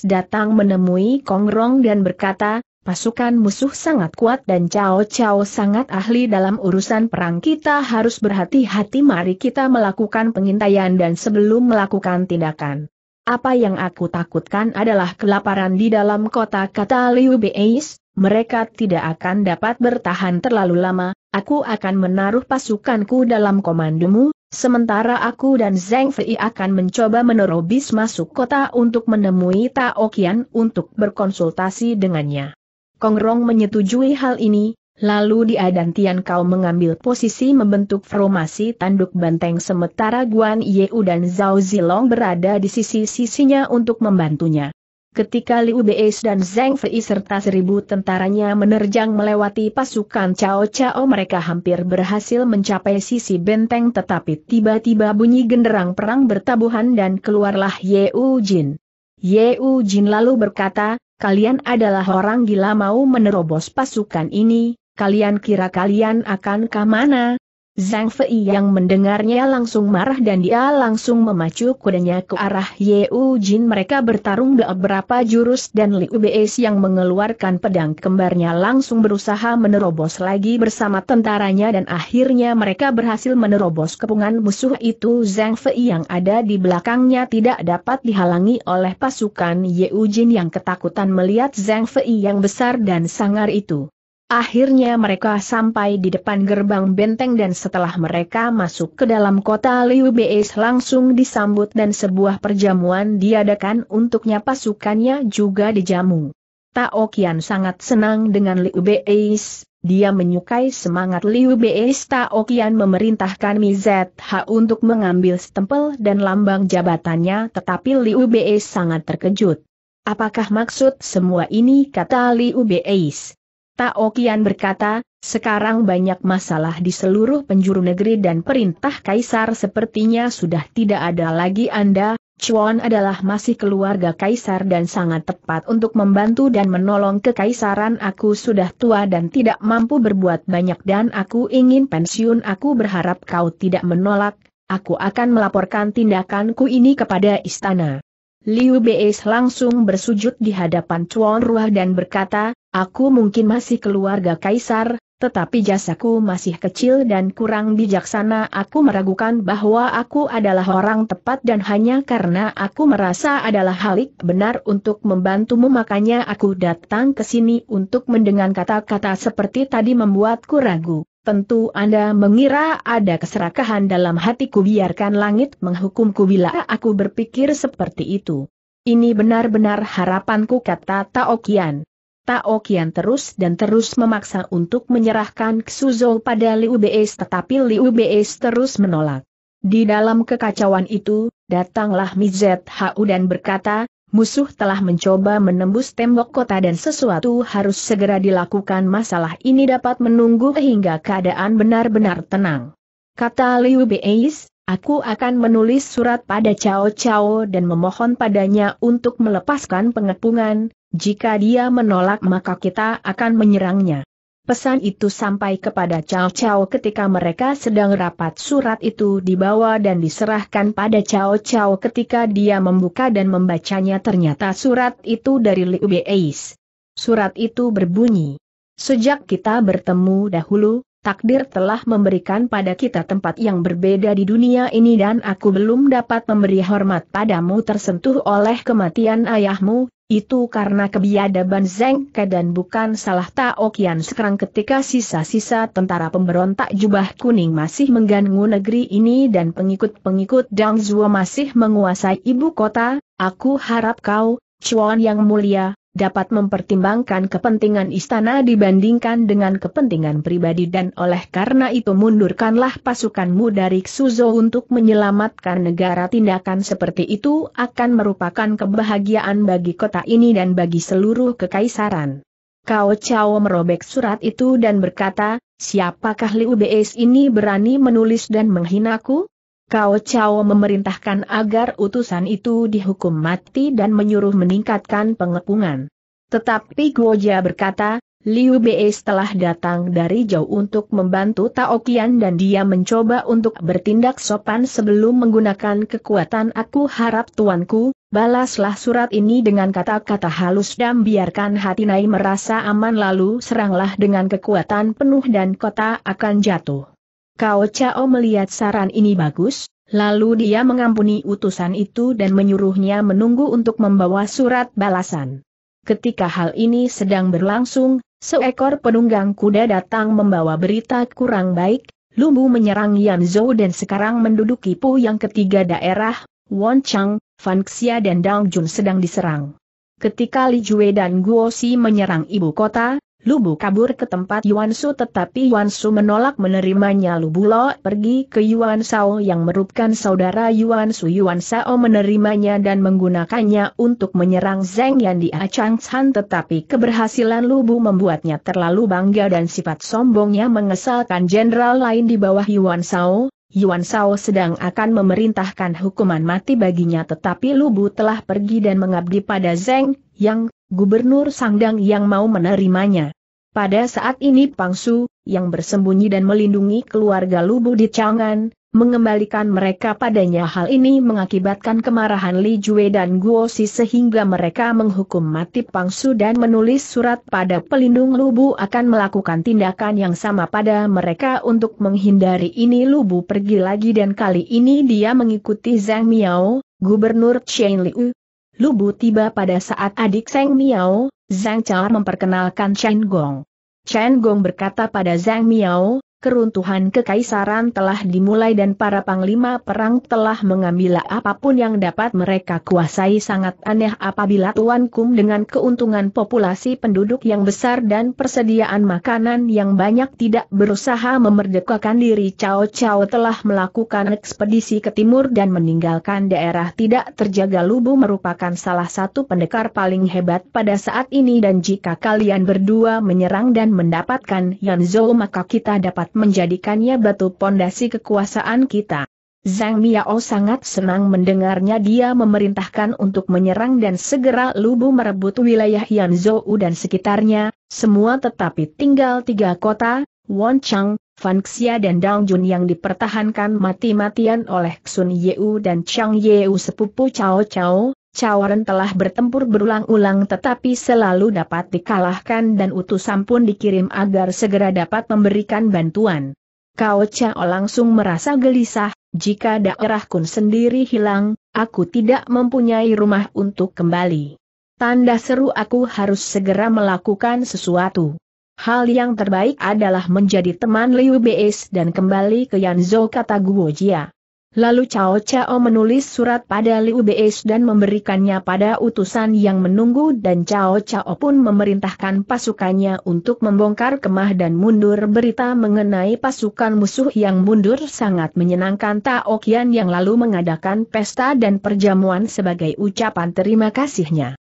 Speaker 1: datang menemui Kong Rong dan berkata, pasukan musuh sangat kuat dan Cao Cao sangat ahli dalam urusan perang kita harus berhati-hati mari kita melakukan pengintaian dan sebelum melakukan tindakan apa yang aku takutkan adalah kelaparan di dalam kota kata Liu Beis, mereka tidak akan dapat bertahan terlalu lama, aku akan menaruh pasukanku dalam komandumu, sementara aku dan Zhang Fei akan mencoba menerobos masuk kota untuk menemui Tao Qian untuk berkonsultasi dengannya. Kongrong menyetujui hal ini, Lalu dia dan Tian Kau mengambil posisi membentuk formasi tanduk banteng sementara Guan Yeu dan Zhao Zilong berada di sisi-sisinya untuk membantunya. Ketika Liu Beis dan Zhang Fei serta seribu tentaranya menerjang melewati pasukan Cao Cao mereka hampir berhasil mencapai sisi benteng tetapi tiba-tiba bunyi genderang perang bertabuhan dan keluarlah Yeu Jin. Yeu Jin lalu berkata, kalian adalah orang gila mau menerobos pasukan ini, kalian kira kalian akan ke mana? Zhang Fei yang mendengarnya langsung marah dan dia langsung memacu kudanya ke arah Ye U Jin mereka bertarung beberapa jurus dan Liu Beis yang mengeluarkan pedang kembarnya langsung berusaha menerobos lagi bersama tentaranya dan akhirnya mereka berhasil menerobos kepungan musuh itu Zhang Fei yang ada di belakangnya tidak dapat dihalangi oleh pasukan Ye U Jin yang ketakutan melihat Zhang Fei yang besar dan sangar itu. Akhirnya mereka sampai di depan gerbang benteng dan setelah mereka masuk ke dalam kota Liu Beis langsung disambut dan sebuah perjamuan diadakan untuknya pasukannya juga dijamu. Tao Qian sangat senang dengan Liu Beis, dia menyukai semangat Liu Beis Tao Qian memerintahkan Mizetha untuk mengambil stempel dan lambang jabatannya tetapi Liu Beis sangat terkejut. Apakah maksud semua ini kata Liu Beis? Taokian berkata, sekarang banyak masalah di seluruh penjuru negeri dan perintah kaisar sepertinya sudah tidak ada lagi Anda, Chuan adalah masih keluarga kaisar dan sangat tepat untuk membantu dan menolong kekaisaran aku sudah tua dan tidak mampu berbuat banyak dan aku ingin pensiun aku berharap kau tidak menolak, aku akan melaporkan tindakanku ini kepada istana. Liu Beis langsung bersujud di hadapan Chuan Ruah dan berkata, Aku mungkin masih keluarga kaisar, tetapi jasaku masih kecil dan kurang bijaksana aku meragukan bahwa aku adalah orang tepat dan hanya karena aku merasa adalah halik benar untuk membantumu makanya aku datang ke sini untuk mendengar kata-kata seperti tadi membuatku ragu. Tentu Anda mengira ada keserakahan dalam hatiku biarkan langit menghukumku bila aku berpikir seperti itu. Ini benar-benar harapanku kata Taokian. Tao kian terus dan terus memaksa untuk menyerahkan Xuzhou pada Liu Beis tetapi Liu Beis terus menolak. Di dalam kekacauan itu, datanglah Mizet Hau dan berkata, musuh telah mencoba menembus tembok kota dan sesuatu harus segera dilakukan masalah ini dapat menunggu hingga keadaan benar-benar tenang. Kata Liu Beis, Aku akan menulis surat pada Cao Cao dan memohon padanya untuk melepaskan pengepungan, jika dia menolak maka kita akan menyerangnya. Pesan itu sampai kepada Cao Cao ketika mereka sedang rapat surat itu dibawa dan diserahkan pada Cao Cao ketika dia membuka dan membacanya ternyata surat itu dari Liu Beis. Surat itu berbunyi. Sejak kita bertemu dahulu, takdir telah memberikan pada kita tempat yang berbeda di dunia ini dan aku belum dapat memberi hormat padamu tersentuh oleh kematian ayahmu, itu karena kebiadaban Zeng Ke dan bukan salah Tao Kian sekarang ketika sisa-sisa tentara pemberontak jubah kuning masih mengganggu negeri ini dan pengikut-pengikut Dang Zuo masih menguasai ibu kota, aku harap kau, Chuan yang mulia, dapat mempertimbangkan kepentingan istana dibandingkan dengan kepentingan pribadi dan oleh karena itu mundurkanlah pasukanmu dari Suzo untuk menyelamatkan negara tindakan seperti itu akan merupakan kebahagiaan bagi kota ini dan bagi seluruh kekaisaran. Kau Chao merobek surat itu dan berkata, siapakah Liu Bes ini berani menulis dan menghinaku? Kau Chao memerintahkan agar utusan itu dihukum mati dan menyuruh meningkatkan pengepungan. Tetapi Guoja berkata, Liu Bei setelah datang dari jauh untuk membantu Tao Qian dan dia mencoba untuk bertindak sopan sebelum menggunakan kekuatan aku harap tuanku, balaslah surat ini dengan kata-kata halus dan biarkan hati Nai merasa aman lalu seranglah dengan kekuatan penuh dan kota akan jatuh. Kao Chao melihat saran ini bagus, lalu dia mengampuni utusan itu dan menyuruhnya menunggu untuk membawa surat balasan. Ketika hal ini sedang berlangsung, seekor penunggang kuda datang membawa berita kurang baik, Lumbu menyerang Yan Zhou dan sekarang menduduki Pu yang ketiga daerah, Won Chang, Fan Xia dan Dang Jun sedang diserang. Ketika Li Jue dan Guo Xi menyerang ibu kota, Lubu kabur ke tempat Yuan Su tetapi Yuan Su menolak menerimanya Lubu Lo pergi ke Yuan Sao yang merupakan saudara Yuan Su Yuan Sao menerimanya dan menggunakannya untuk menyerang Zeng Yan di Chan tetapi keberhasilan Lubu membuatnya terlalu bangga dan sifat sombongnya mengesalkan jenderal lain di bawah Yuan Sao. Yuan Sao sedang akan memerintahkan hukuman mati baginya tetapi Lubu telah pergi dan mengabdi pada Zeng yang Gubernur Sangdang yang mau menerimanya. Pada saat ini Pangsu, yang bersembunyi dan melindungi keluarga Lubu di Changan, mengembalikan mereka padanya hal ini mengakibatkan kemarahan Li Jue dan Guo Si sehingga mereka menghukum mati Pangsu dan menulis surat pada pelindung Lubu akan melakukan tindakan yang sama pada mereka untuk menghindari ini Lubu pergi lagi dan kali ini dia mengikuti Zhang Miao, Gubernur Chen Liu, Lubu tiba pada saat adik Zhang Miao, Zhang Chao memperkenalkan Chen Gong. Chen Gong berkata pada Zhang Miao, keruntuhan kekaisaran telah dimulai dan para panglima perang telah mengambil apapun yang dapat mereka kuasai sangat aneh apabila Tuan Kum dengan keuntungan populasi penduduk yang besar dan persediaan makanan yang banyak tidak berusaha memerdekakan diri Cao Cao telah melakukan ekspedisi ke timur dan meninggalkan daerah tidak terjaga Lubu merupakan salah satu pendekar paling hebat pada saat ini dan jika kalian berdua menyerang dan mendapatkan Yan Yanzhou maka kita dapat menjadikannya batu pondasi kekuasaan kita. Zhang Miao sangat senang mendengarnya dia memerintahkan untuk menyerang dan segera lubu merebut wilayah Yanzhou dan sekitarnya, semua tetapi tinggal tiga kota, Wanchang, Fanxia dan Dangjun yang dipertahankan mati-matian oleh Xun Yeu dan Chang Yeu sepupu Cao Cao. Cawaran telah bertempur berulang-ulang tetapi selalu dapat dikalahkan dan utusan pun dikirim agar segera dapat memberikan bantuan. Kao Chao langsung merasa gelisah, jika daerah kun sendiri hilang, aku tidak mempunyai rumah untuk kembali. Tanda seru aku harus segera melakukan sesuatu. Hal yang terbaik adalah menjadi teman Liu Beis dan kembali ke Yanzhou kata Guo Jia. Lalu Cao Cao menulis surat pada Liu Beis dan memberikannya pada utusan yang menunggu dan Cao Cao pun memerintahkan pasukannya untuk membongkar kemah dan mundur berita mengenai pasukan musuh yang mundur sangat menyenangkan Tao Qian yang lalu mengadakan pesta dan perjamuan sebagai ucapan terima kasihnya.